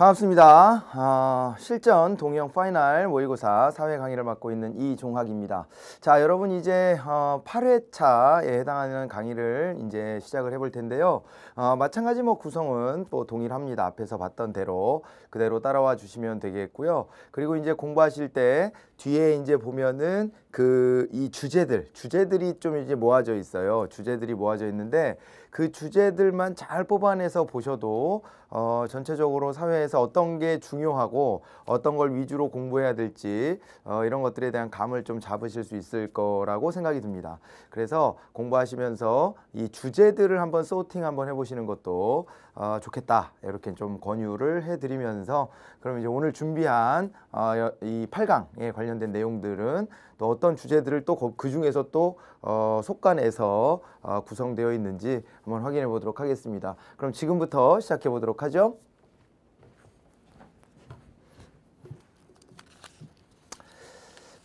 반갑습니다. 아, 실전 동영 파이널 모의고사 사회 강의를 맡고 있는 이종학입니다. 자, 여러분 이제 어, 8회차에 해당하는 강의를 이제 시작을 해볼 텐데요. 어, 마찬가지 뭐 구성은 또 동일합니다. 앞에서 봤던 대로 그대로 따라와 주시면 되겠고요. 그리고 이제 공부하실 때 뒤에 이제 보면은 그 이 주제들, 주제들이 좀 이제 모아져 있어요. 주제들이 모아져 있는데 그 주제들만 잘 뽑아내서 보셔도 어, 전체적으로 사회에서 어떤 게 중요하고 어떤 걸 위주로 공부해야 될지 어, 이런 것들에 대한 감을 좀 잡으실 수 있을 거라고 생각이 듭니다. 그래서 공부하시면서 이 주제들을 한번 소팅 한번 해보시는 것도 어, 좋겠다 이렇게 좀 권유를 해드리면서 그럼 이제 오늘 준비한 어, 이 8강에 관련된 내용들은 또 어떤 주제들을 또 그 중에서 또 어, 속간에서 어, 구성되어 있는지 한번 확인해 보도록 하겠습니다. 그럼 지금부터 시작해 보도록 하죠.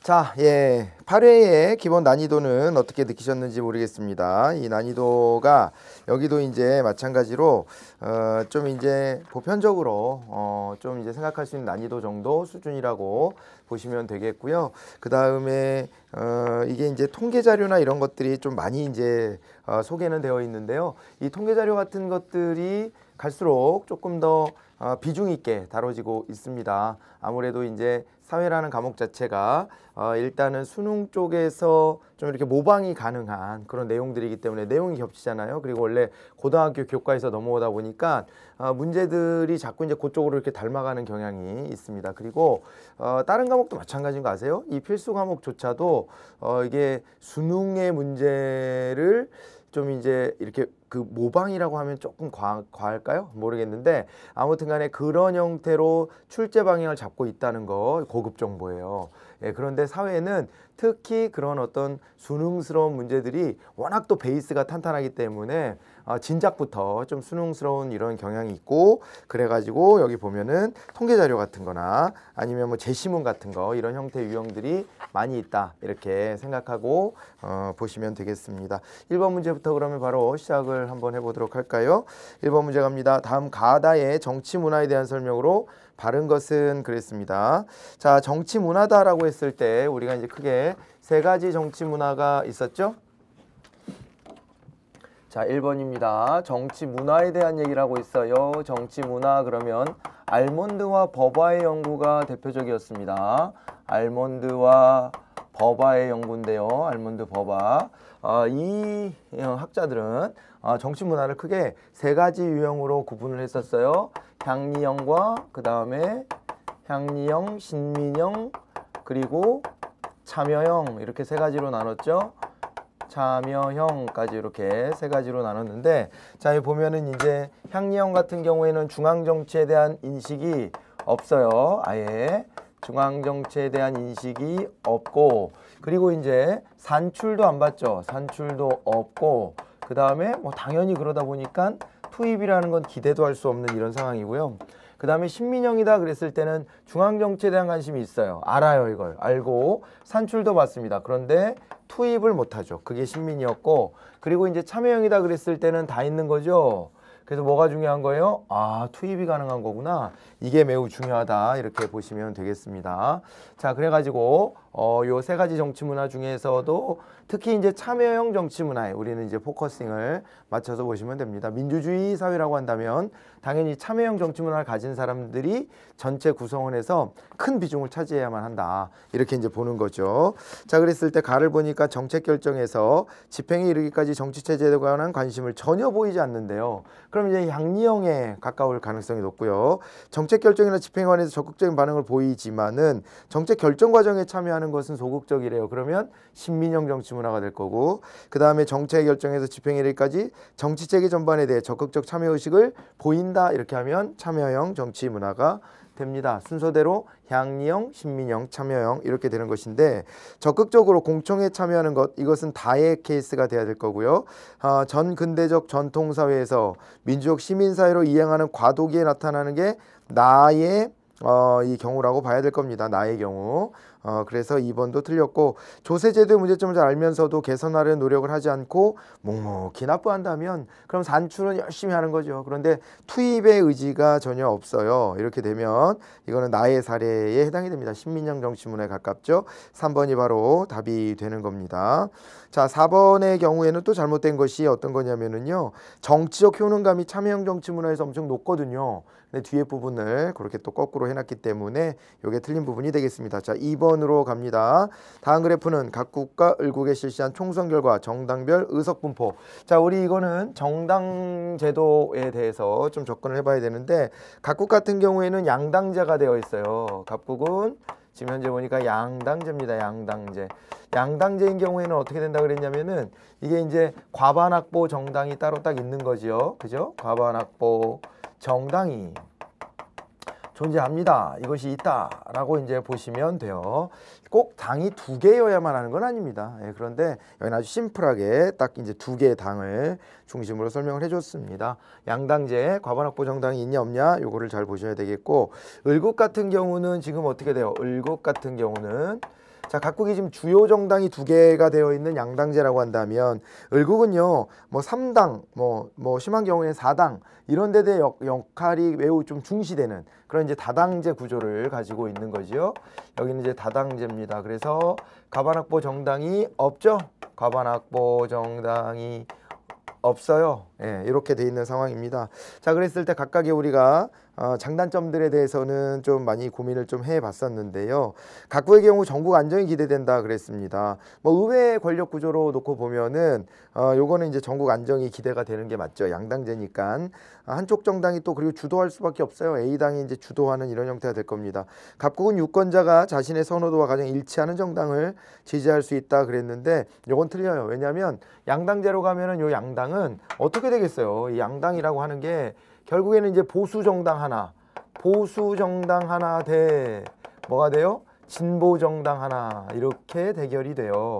자, 예. 8회의 기본 난이도는 어떻게 느끼셨는지 모르겠습니다. 이 난이도가 여기도 이제 마찬가지로 어, 좀 이제 보편적으로 어, 좀 이제 생각할 수 있는 난이도 정도 수준이라고 보시면 되겠고요. 그 다음에 어, 이게 이제 통계 자료나 이런 것들이 좀 많이 이제 어, 소개는 되어 있는데요. 이 통계 자료 같은 것들이 갈수록 조금 더 어, 비중 있게 다뤄지고 있습니다. 아무래도 이제 사회라는 과목 자체가 어, 일단은 수능 쪽에서 좀 이렇게 모방이 가능한 그런 내용들이기 때문에 내용이 겹치잖아요. 그리고 원래 고등학교 교과에서 넘어오다 보니까 어, 문제들이 자꾸 이제 그쪽으로 이렇게 닮아가는 경향이 있습니다. 그리고 어, 다른 과목도 마찬가지인 거 아세요? 이 필수 과목조차도 어, 이게 수능의 문제를 좀 이제 이렇게 그 모방이라고 하면 조금 과, 과할까요? 모르겠는데 아무튼 간에 그런 형태로 출제 방향을 잡고 있다는 거 고급 정보예요. 예, 그런데 사회는 특히 그런 어떤 수능스러운 문제들이 워낙 또 베이스가 탄탄하기 때문에 아, 진작부터 좀 수능스러운 이런 경향이 있고 그래가지고 여기 보면은 통계 자료 같은 거나 아니면 뭐 제시문 같은 거 이런 형태의 유형들이 많이 있다 이렇게 생각하고 어, 보시면 되겠습니다. 1번 문제부터 그러면 바로 시작을 한번 해보도록 할까요? 1번 문제 갑니다. 다음 가다의 정치 문화에 대한 설명으로 바른 것은 그랬습니다. 자, 정치 문화다라고 했을 때 우리가 이제 크게 세 가지 정치 문화가 있었죠? 자, 1번입니다. 정치 문화에 대한 얘기를 하고 있어요. 정치 문화 그러면 알몬드와 버바의 연구가 대표적이었습니다. 알몬드와 버바의 연구인데요. 알몬드 버바. 아, 이 어, 학자들은 아, 정치 문화를 크게 세 가지 유형으로 구분을 했었어요. 향리형과 그 다음에 향리형, 신민형, 그리고 참여형 이렇게 세 가지로 나눴죠. 참여형까지 이렇게 세 가지로 나눴는데 자 여기 보면은 이제 향리형 같은 경우에는 중앙정치에 대한 인식이 없어요 아예 중앙정치에 대한 인식이 없고 그리고 이제 산출도 안 받죠 산출도 없고 그 다음에 뭐 당연히 그러다 보니까 투입이라는 건 기대도 할 수 없는 이런 상황이고요 그 다음에 신민영이다 그랬을 때는 중앙정치에 대한 관심이 있어요. 알아요 이걸. 알고 산출도 받습니다. 그런데 투입을 못하죠. 그게 신민이었고 그리고 이제 참여형이다 그랬을 때는 다 있는 거죠. 그래서 뭐가 중요한 거예요? 아 투입이 가능한 거구나. 이게 매우 중요하다 이렇게 보시면 되겠습니다. 자 그래가지고 어, 요 세 가지 정치 문화 중에서도 특히 이제 참여형 정치 문화에 우리는 이제 포커싱을 맞춰서 보시면 됩니다. 민주주의 사회라고 한다면 당연히 참여형 정치 문화를 가진 사람들이 전체 구성원에서 큰 비중을 차지해야만 한다. 이렇게 이제 보는 거죠. 자, 그랬을 때 가를 보니까 정책 결정에서 집행에 이르기까지 정치 체제에 관한 관심을 전혀 보이지 않는데요. 그럼 이제 양리형에 가까울 가능성이 높고요. 정책 결정이나 집행 관에서 적극적인 반응을 보이지만은 정책 결정 과정에 참여하는 하는 것은 소극적이래요. 그러면 신민영 정치 문화가 될 거고 그 다음에 정책 결정에서 집행일까지 정치 체계 전반에 대해 적극적 참여 의식을 보인다 이렇게 하면 참여형 정치 문화가 됩니다. 순서대로 향리형, 신민형, 참여형 이렇게 되는 것인데 적극적으로 공청에 참여하는 것 이것은 다의 케이스가 돼야 될 거고요. 어, 전 근대적 전통사회에서 민주적 시민사회로 이행하는 과도기에 나타나는 게 나의 어, 이 경우라고 봐야 될 겁니다. 나의 경우. 어, 그래서 2번도 틀렸고 조세제도의 문제점을 잘 알면서도 개선하려는 노력을 하지 않고 묵묵히 납부한다면 그럼 산출은 열심히 하는 거죠. 그런데 투입의 의지가 전혀 없어요. 이렇게 되면 이거는 나의 사례에 해당이 됩니다. 신민영 정치문에 가깝죠. 3번이 바로 답이 되는 겁니다. 자, 4번의 경우에는 또 잘못된 것이 어떤 거냐면은요. 정치적 효능감이 참여형 정치 문화에서 엄청 높거든요. 근데 뒤에 부분을 그렇게 또 거꾸로 해놨기 때문에 이게 틀린 부분이 되겠습니다. 자, 2번으로 갑니다. 다음 그래프는 각 국가 을국에 실시한 총선 결과 정당별 의석 분포. 자, 우리 이거는 정당 제도에 대해서 좀 접근을 해봐야 되는데 각국 같은 경우에는 양당제가 되어 있어요. 각국은 지금 현재 보니까 양당제입니다. 양당제. 양당제인 경우에는 어떻게 된다 그랬냐면은 이게 이제 과반 확보 정당이 따로 딱 있는 거지요. 그죠? 과반 확보 정당이 존재합니다. 이것이 있다라고 이제 보시면 돼요. 꼭 당이 두 개여야만 하는 건 아닙니다. 예, 그런데 여기는 아주 심플하게 딱 이제 두 개의 당을 중심으로 설명을 해줬습니다. 양당제 과반 확보 정당이 있냐 없냐 요거를 잘 보셔야 되겠고 을국 같은 경우는 지금 어떻게 돼요? 을국 같은 경우는 자, 각국이 지금 주요 정당이 두 개가 되어 있는 양당제라고 한다면 을국은요, 뭐 3당, 뭐, 뭐 심한 경우에는 4당 이런 데 대해 역, 역할이 매우 좀 중시되는 그런 이제 다당제 구조를 가지고 있는 거지요. 여기는 이제 다당제입니다. 그래서 가반확보 정당이 없죠? 가반확보 정당이 없어요. 예, 이렇게 돼 있는 상황입니다. 자, 그랬을 때 각각의 우리가 어, 장단점들에 대해서는 좀 많이 고민을 좀 해봤었는데요. 각국의 경우 전국 안정이 기대된다 그랬습니다. 뭐의회 권력 구조로 놓고 보면은 어, 요거는 이제 전국 안정이 기대가 되는 게 맞죠. 양당제니까 한쪽 정당이 또 그리고 주도할 수밖에 없어요. A 당이 이제 주도하는 이런 형태가 될 겁니다. 각국은 유권자가 자신의 선호도와 가장 일치하는 정당을 지지할 수 있다 그랬는데 요건 틀려요. 왜냐하면 양당제로 가면은 요 양당은 어떻게 어떻게 되겠어요? 이 양당이라고 하는 게 결국에는 이제 보수 정당 하나, 보수 정당 하나 대 뭐가 돼요? 진보 정당 하나 이렇게 대결이 돼요.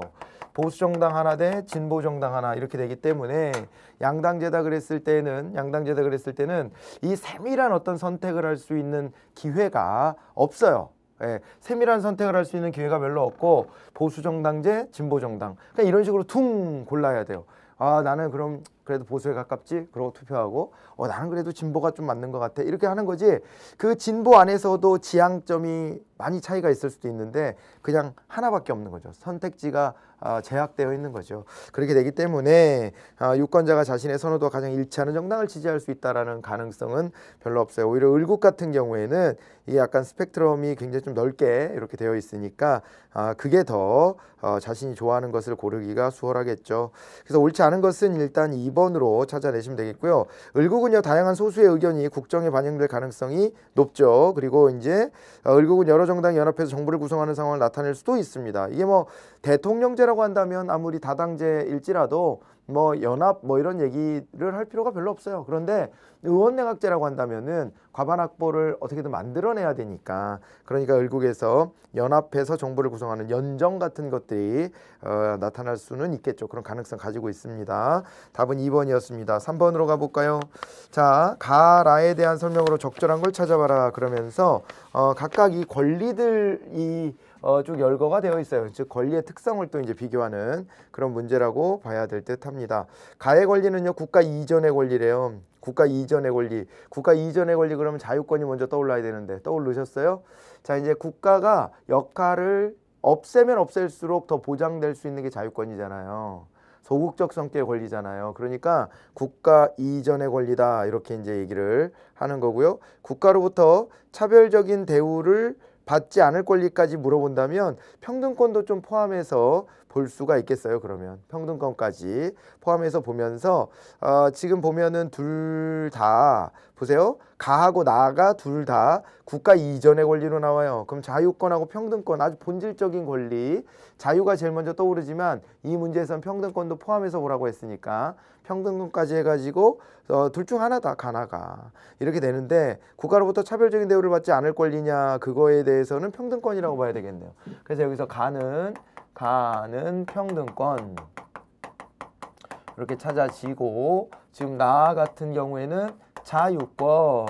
보수 정당 하나 대 진보 정당 하나 이렇게 되기 때문에 양당제다 그랬을 때는 양당제다 그랬을 때는 이 세밀한 어떤 선택을 할 수 있는 기회가 없어요. 예, 세밀한 선택을 할 수 있는 기회가 별로 없고 보수 정당제, 진보 정당. 그러니까 이런 식으로 퉁 골라야 돼요. 아 나는 그럼 그래도 보수에 가깝지 그러고 투표하고 어 나는 그래도 진보가 좀 맞는 것 같아 이렇게 하는 거지 그 진보 안에서도 지향점이 많이 차이가 있을 수도 있는데 그냥 하나밖에 없는 거죠. 선택지가 아, 제약되어 있는 거죠. 그렇게 되기 때문에 아, 유권자가 자신의 선호도와 가장 일치하는 정당을 지지할 수 있다라는 가능성은 별로 없어요. 오히려 을국 같은 경우에는 이 약간 스펙트럼이 굉장히 좀 넓게 이렇게 되어 있으니까 아, 그게 더 어, 자신이 좋아하는 것을 고르기가 수월하겠죠. 그래서 옳지 않은 것은 일단 2번으로 찾아내시면 되겠고요. 을국은요 다양한 소수의 의견이 국정에 반영될 가능성이 높죠. 그리고 이제 어, 을국은 여러 여러 정당이 연합해서 정부를 구성하는 상황을 나타낼 수도 있습니다. 이게 뭐 대통령제라고 한다면 아무리 다당제일지라도 뭐 연합 뭐 이런 얘기를 할 필요가 별로 없어요. 그런데 의원내각제라고 한다면은 과반 확보를 어떻게든 만들어내야 되니까 그러니까 결국에서 연합해서 정부를 구성하는 연정 같은 것들이 어, 나타날 수는 있겠죠. 그런 가능성 가지고 있습니다. 답은 2번이었습니다. 3번으로 가볼까요? 자, 가라에 대한 설명으로 적절한 걸 찾아봐라 그러면서 어, 각각 이 권리들 이 어, 쭉 열거가 되어 있어요. 즉 권리의 특성을 또 이제 비교하는 그런 문제라고 봐야 될 듯합니다. 가해 권리는요 국가 이전의 권리래요. 국가 이전의 권리. 국가 이전의 권리 그러면 자유권이 먼저 떠올라야 되는데 떠오르셨어요? 자 이제 국가가 역할을 없애면 없앨수록 더 보장될 수 있는 게 자유권이잖아요. 소극적 성격의 권리잖아요. 그러니까 국가 이전의 권리다 이렇게 이제 얘기를 하는 거고요. 국가로부터 차별적인 대우를 받지 않을 권리까지 물어본다면 평등권도 좀 포함해서 볼 수가 있겠어요. 그러면 평등권까지 포함해서 보면서 어, 지금 보면은 둘 다 보세요. 가하고 나가 둘 다 국가 이전의 권리로 나와요. 그럼 자유권하고 평등권 아주 본질적인 권리 자유가 제일 먼저 떠오르지만 이 문제에선 평등권도 포함해서 보라고 했으니까 평등권까지 해가지고 어, 둘 중 하나다 가나가 이렇게 되는데 국가로부터 차별적인 대우를 받지 않을 권리냐 그거에 대해서는 평등권이라고 봐야 되겠네요. 그래서 여기서 가는 가는 평등권 이렇게 찾아지고 지금 나 같은 경우에는 자유권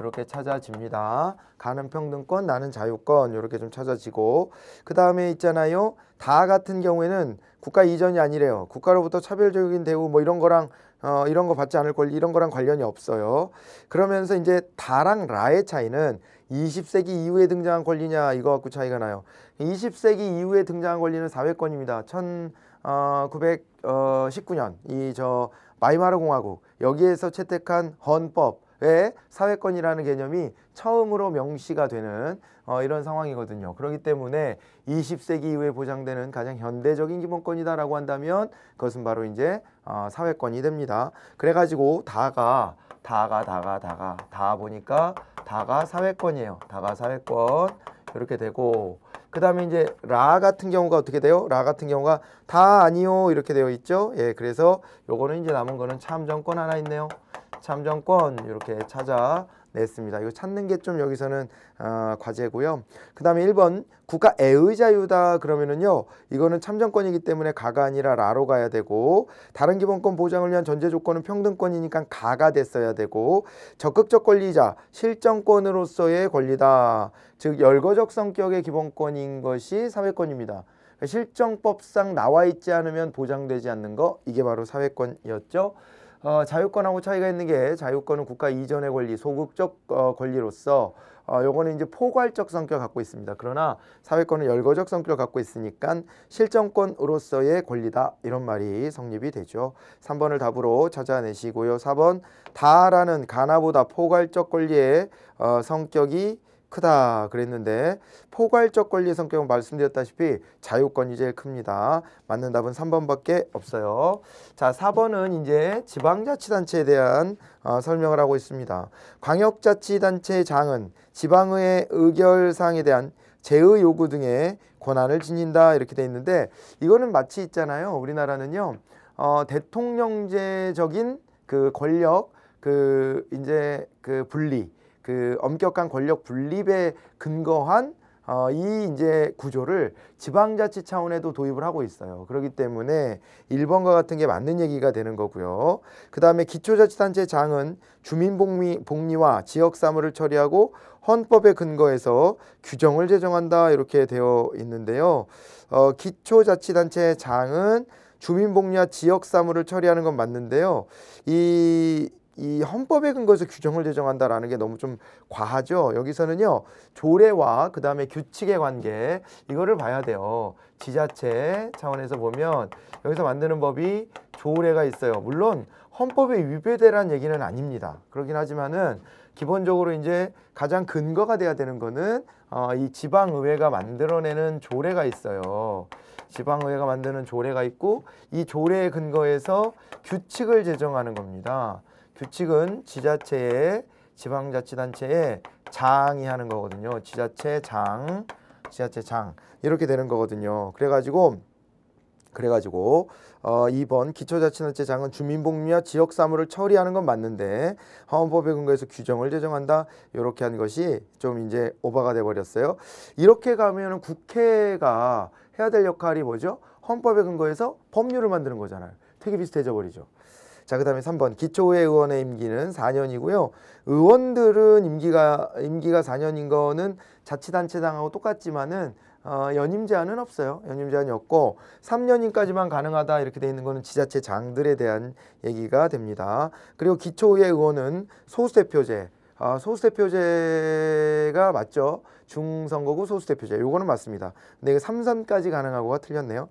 이렇게 찾아집니다. 가는 평등권, 나는 자유권 이렇게 좀 찾아지고 그 다음에 있잖아요. 다 같은 경우에는 국가 이전이 아니래요. 국가로부터 차별적인 대우 뭐 이런 거랑 어, 이런 거 받지 않을 권리 이런 거랑 관련이 없어요. 그러면서 이제 다랑 라의 차이는 20세기 이후에 등장한 권리냐 이거 갖고 차이가 나요. 20세기 이후에 등장한 권리는 사회권입니다. 1919년 어, 이저 마이마르 공화국 여기에서 채택한 헌법 왜 사회권이라는 개념이 처음으로 명시가 되는 어, 이런 상황이거든요. 그렇기 때문에 20세기 이후에 보장되는 가장 현대적인 기본권이다라고 한다면 그것은 바로 이제 어, 사회권이 됩니다. 그래가지고 다가 다가 다가 다가 다 보니까 다가 사회권이에요. 다가 사회권 이렇게 되고 그 다음에 이제 라 같은 경우가 어떻게 돼요? 라 같은 경우가 다 아니요 이렇게 되어 있죠. 예, 그래서 요거는 이제 남은 거는 참정권 하나 있네요. 참정권 이렇게 찾아냈습니다. 이거 찾는 게 좀 여기서는 어, 과제고요. 그 다음에 1번 국가 애의자유다 그러면은요. 이거는 참정권이기 때문에 가가 아니라 라로 가야 되고 다른 기본권 보장을 위한 전제 조건은 평등권이니까 가가 됐어야 되고 적극적 권리자 실정권으로서의 권리다. 즉 열거적 성격의 기본권인 것이 사회권입니다. 그러니까 실정법상 나와 있지 않으면 보장되지 않는 거 이게 바로 사회권이었죠. 어, 자유권하고 차이가 있는 게 자유권은 국가 이전의 권리, 소극적 어, 권리로서 어, 요거는 이제 포괄적 성격 갖고 있습니다. 그러나 사회권은 열거적 성격 갖고 있으니까 실정권으로서의 권리다 이런 말이 성립이 되죠. 3번을 답으로 찾아내시고요. 4번 다라는 가나보다 포괄적 권리의 어, 성격이 크다 그랬는데 포괄적 권리의 성격은 말씀드렸다시피 자유권이 제일 큽니다. 맞는 답은 3번밖에 없어요. 자 4번은 이제 지방자치단체에 대한 어, 설명을 하고 있습니다. 광역자치단체 장은 지방의 의결사항에 대한 제의 요구 등의 권한을 지닌다 이렇게 돼 있는데 이거는 마치 있잖아요. 우리나라는요. 어, 대통령제적인 그 권력 그 이제 그 분리 그 엄격한 권력 분립에 근거한 어, 이 이제 구조를 지방자치 차원에도 도입을 하고 있어요. 그렇기 때문에 1번과 같은 게 맞는 얘기가 되는 거고요. 그 다음에 기초자치단체 장은 주민복리와 지역사무를 처리하고 헌법에 근거해서 규정을 제정한다 이렇게 되어 있는데요. 어, 기초자치단체 장은 주민복리와 지역사무를 처리하는 건 맞는데요. 이이 헌법에 근거해서 규정을 제정한다라는 게 너무 좀 과하죠. 여기서는요 조례와 그 다음에 규칙의 관계 이거를 봐야 돼요. 지자체 차원에서 보면 여기서 만드는 법이 조례가 있어요. 물론 헌법에 위배되라는 얘기는 아닙니다. 그러긴 하지만은 기본적으로 이제 가장 근거가 돼야 되는 거는 어, 이 지방의회가 만들어내는 조례가 있어요. 지방의회가 만드는 조례가 있고 이조례에근거해서 규칙을 제정하는 겁니다. 규칙은 지자체의 지방자치단체에 장이 하는 거거든요. 지자체 장, 지자체 장 이렇게 되는 거거든요. 그래가지고 그래가지고 어 2번 기초자치단체 장은 주민복리와 지역사무를 처리하는 건 맞는데 헌법에 근거해서 규정을 제정한다 이렇게 한 것이 좀 이제 오바가 돼 버렸어요. 이렇게 가면은 국회가 해야 될 역할이 뭐죠? 헌법에 근거해서 법률을 만드는 거잖아요. 되게 비슷해져 버리죠. 자, 그 다음에 3번 기초의 의원의 임기는 4년이고요. 의원들은 임기가, 임기가 4년인 거는 자치단체장하고 똑같지만은 어, 연임 제한은 없어요. 연임 제한이 없고 3년인까지만 가능하다 이렇게 돼 있는 거는 지자체 장들에 대한 얘기가 됩니다. 그리고 기초의 의원은 소수대표제. 아, 소수대표제가 맞죠. 중선거구 소수대표제. 요거는 맞습니다. 근데 이게 3선까지 가능하고가 틀렸네요.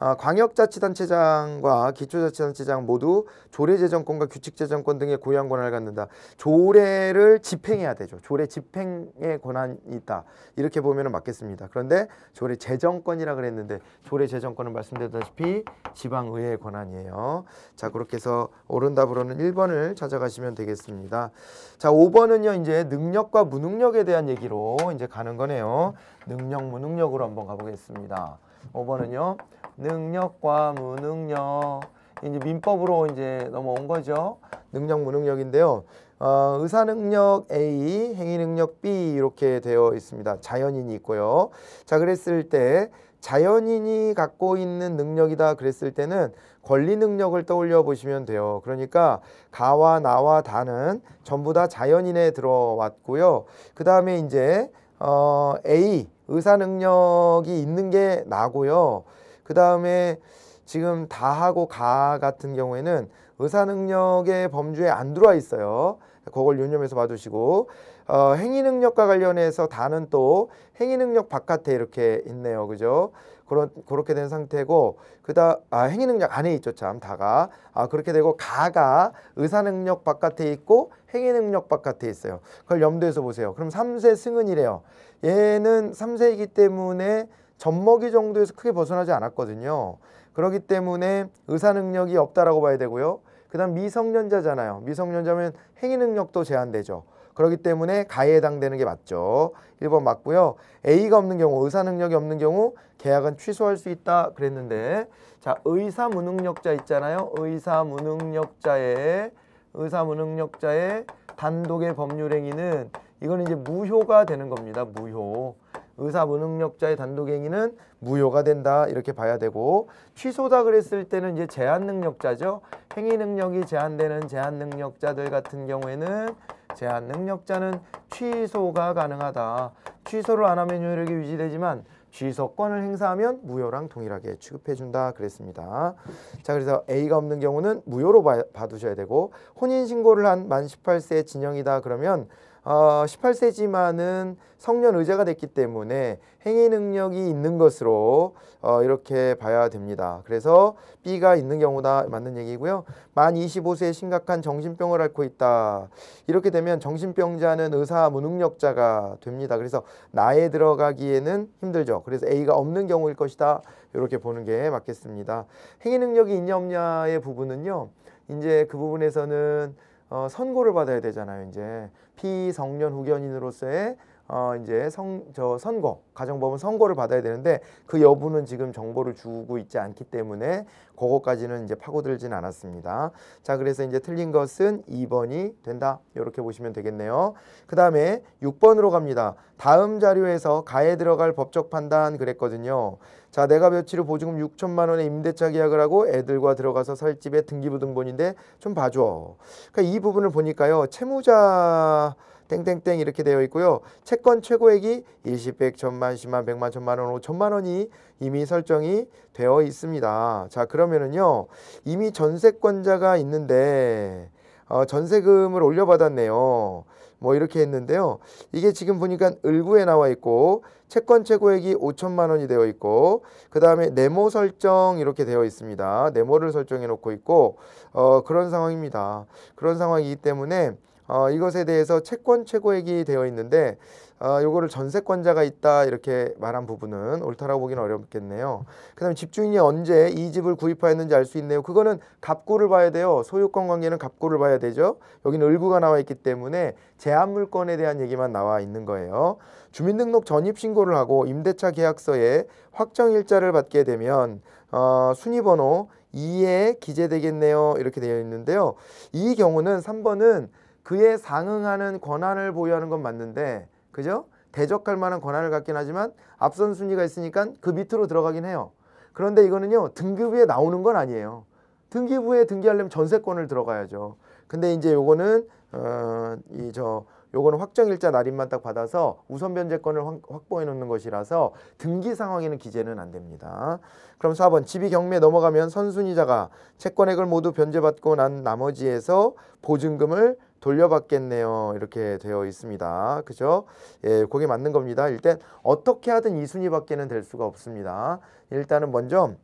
아, 광역자치단체장과 기초자치단체장 모두 조례재정권과 규칙재정권 등의 고유한 권한을 갖는다. 조례를 집행해야 되죠. 조례 집행의 권한이 있다. 이렇게 보면 맞겠습니다. 그런데 조례 재정권이라 그랬는데 조례 재정권은 말씀드렸다시피 지방의회의 권한이에요. 자 그렇게 해서 옳은 답으로는 1번을 찾아가시면 되겠습니다. 자 5번은요 이제 능력과 무능력에 대한 얘기로 이제 가는 거네요. 능력 무능력으로 한번 가보겠습니다. 5번은요. 능력과 무능력 이제 민법으로 이제 넘어온 거죠. 능력 무능력인데요. 어, 의사 능력 A, 행위 능력 B 이렇게 되어 있습니다. 자연인이 있고요. 자 그랬을 때 자연인이 갖고 있는 능력이다 그랬을 때는 권리 능력을 떠올려 보시면 돼요. 그러니까 가와 나와 다는 전부 다 자연인에 들어왔고요. 그 다음에 이제 어, A 의사 능력이 있는 게 나고요. 그 다음에 지금 다하고 가 같은 경우에는 의사 능력의 범주에 안 들어와 있어요. 그걸 유념해서 봐주시고 어, 행위 능력과 관련해서 다는 또 행위 능력 바깥에 이렇게 있네요. 그죠? 그런 그렇게 된 상태고 그다 아 행위 능력 안에 있죠 참 다가 아 그렇게 되고 가가 의사 능력 바깥에 있고 행위 능력 바깥에 있어요. 그걸 염두에서 보세요. 그럼 삼세 승은이래요. 얘는 삼세이기 때문에 젖먹이 정도에서 크게 벗어나지 않았거든요. 그렇기 때문에 의사 능력이 없다라고 봐야 되고요. 그다음 미성년자잖아요. 미성년자면 행위 능력도 제한되죠. 그렇기 때문에 가해에 해당되는 게 맞죠. 1번 맞고요. A가 없는 경우, 의사 능력이 없는 경우 계약은 취소할 수 있다 그랬는데 자, 의사 무능력자 있잖아요. 의사 무능력자의 의사 무능력자의 단독의 법률 행위는 이건 이제 무효가 되는 겁니다. 무효. 의사 무능력자의 단독 행위는 무효가 된다 이렇게 봐야 되고 취소다 그랬을 때는 이제 제한 능력자죠. 행위 능력이 제한되는 제한 능력자들 같은 경우에는 제한 능력자는 취소가 가능하다. 취소를 안 하면 효력이 유지되지만 취소권을 행사하면 무효랑 동일하게 취급해준다 그랬습니다. 자 그래서 A가 없는 경우는 무효로 봐, 봐두셔야 되고 혼인신고를 한 만 18세 진영이다 그러면 어, 18세지만은 성년 의자가 됐기 때문에 행위 능력이 있는 것으로 어, 이렇게 봐야 됩니다. 그래서 B가 있는 경우다 맞는 얘기고요. 만 25세에 심각한 정신병을 앓고 있다. 이렇게 되면 정신병자는 의사 무능력자가 됩니다. 그래서 나에 들어가기에는 힘들죠. 그래서 A가 없는 경우일 것이다. 이렇게 보는 게 맞겠습니다. 행위 능력이 있냐 없냐의 부분은요. 이제 그 부분에서는 어, 선고를 받아야 되잖아요. 이제 피성년 후견인으로서의 어 이제 성 저 선고 가정법원 선고를 받아야 되는데 그 여부는 지금 정보를 주고 있지 않기 때문에 그거까지는 이제 파고들진 않았습니다. 자 그래서 이제 틀린 것은 2번이 된다 이렇게 보시면 되겠네요. 그 다음에 6번으로 갑니다. 다음 자료에서 가에 들어갈 법적 판단 그랬거든요. 자 내가 며칠 후 보증금 6천만 원에 임대차 계약을 하고 애들과 들어가서 살 집에 등기부등본인데 좀 봐줘. 그러니까 이 부분을 보니까요 채무자 땡땡땡 이렇게 되어 있고요. 채권 최고액이 일십백 천만, 십만백만천만원오천만 원이 이미 설정이 되어 있습니다. 자, 그러면은요. 이미 전세권자가 있는데 어, 전세금을 올려받았네요. 뭐 이렇게 했는데요. 이게 지금 보니까 을구에 나와 있고 채권 최고액이 5천만 원이 되어 있고 그 다음에 네모 설정 이렇게 되어 있습니다. 네모를 설정해 놓고 있고 어, 그런 상황입니다. 그런 상황이기 때문에 어, 이것에 대해서 채권 최고액이 되어 있는데 어, 요거를 전세권자가 있다 이렇게 말한 부분은 옳다라고 보기는 어렵겠네요. 그다음에 집주인이 언제 이 집을 구입하였는지 알 수 있네요. 그거는 갑구를 봐야 돼요. 소유권 관계는 갑구를 봐야 되죠. 여기는 을구가 나와 있기 때문에 제한물권에 대한 얘기만 나와 있는 거예요. 주민등록 전입 신고를 하고 임대차 계약서에 확정 일자를 받게 되면 어, 순위번호 2에 기재되겠네요. 이렇게 되어 있는데요. 이 경우는 3번은 그에 상응하는 권한을 보유하는 건 맞는데 그죠? 대적할 만한 권한을 갖긴 하지만 앞선 순위가 있으니까 그 밑으로 들어가긴 해요. 그런데 이거는요 등급위에 나오는 건 아니에요. 등기부에 등기하려면 전세권을 들어가야죠. 근데 이제 요거는 어, 이저 요거는 확정일자 날인만 딱 받아서 우선 변제권을 확보해 놓는 것이라서 등기 상황에는 기재는 안 됩니다. 그럼 4번 집이 경매 넘어가면 선순위자가 채권액을 모두 변제받고 난 나머지에서 보증금을 돌려받겠네요. 이렇게 되어 있습니다. 그죠? 예, 그게 맞는 겁니다. 일단 어떻게 하든 2순위밖에는될 수가 없습니다. 일단은 먼저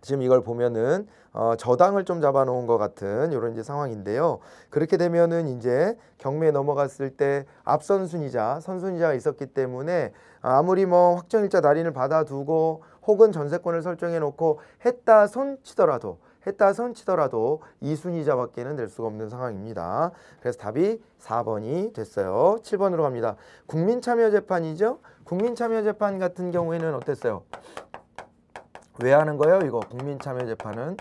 지금 이걸 보면은 어, 저당을 좀 잡아놓은 것 같은 이런 이제 상황인데요. 그렇게 되면은 이제 경매 넘어갔을 때 앞선 순위자, 선순위자가 있었기 때문에 아무리 뭐 확정일자 날인을 받아두고 혹은 전세권을 설정해 놓고 했다 손치더라도 했다 손치더라도 2순위자밖에는될 수가 없는 상황입니다. 그래서 답이 4번이 됐어요. 7번으로 갑니다. 국민참여재판이죠. 국민참여재판 같은 경우에는 어땠어요? 왜 하는 거예요? 이거 국민참여재판은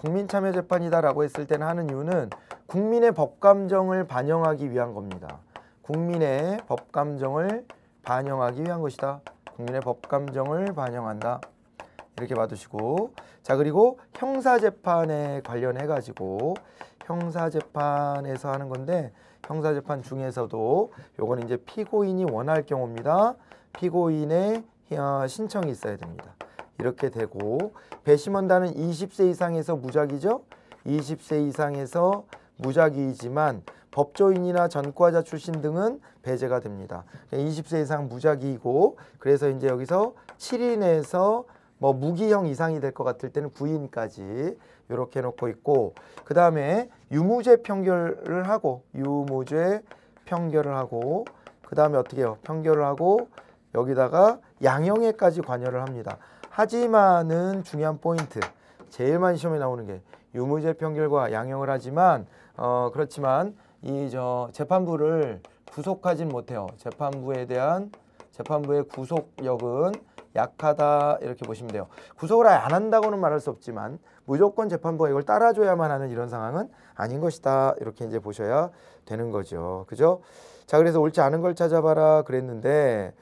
국민참여재판이다라고 했을 때는 하는 이유는 국민의 법감정을 반영하기 위한 겁니다. 국민의 법감정을 반영하기 위한 것이다. 국민의 법감정을 반영한다. 이렇게 봐두시고 자 그리고 형사재판에 관련해 가지고 형사재판에서 하는 건데 형사재판 중에서도 요거는 이제 피고인이 원할 경우입니다. 피고인의 어, 신청이 있어야 됩니다. 이렇게 되고 배심원단은 20세 이상에서 무작위죠. 20세 이상에서 무작위이지만 법조인이나 전과자 출신 등은 배제가 됩니다. 20세 그러니까 이상 무작위이고 그래서 이제 여기서 7인에서 뭐 무기형 이상이 될 것 같을 때는 9인까지 이렇게 놓고 있고 그 다음에 유무죄 평결을 하고 유무죄 평결을 하고 그 다음에 어떻게 해요? 평결을 하고 여기다가 양형에까지 관여를 합니다. 하지만은 중요한 포인트 제일 많이 시험에 나오는 게 유무죄 평결과 양형을 하지만 어 그렇지만 이 저 재판부를 구속하진 못해요. 재판부에 대한 재판부의 구속력은 약하다 이렇게 보시면 돼요. 구속을 아예 안 한다고는 말할 수 없지만 무조건 재판부가 이걸 따라줘야만 하는 이런 상황은 아닌 것이다 이렇게 이제 보셔야 되는 거죠. 그죠? 자 그래서 옳지 않은 걸 찾아봐라 그랬는데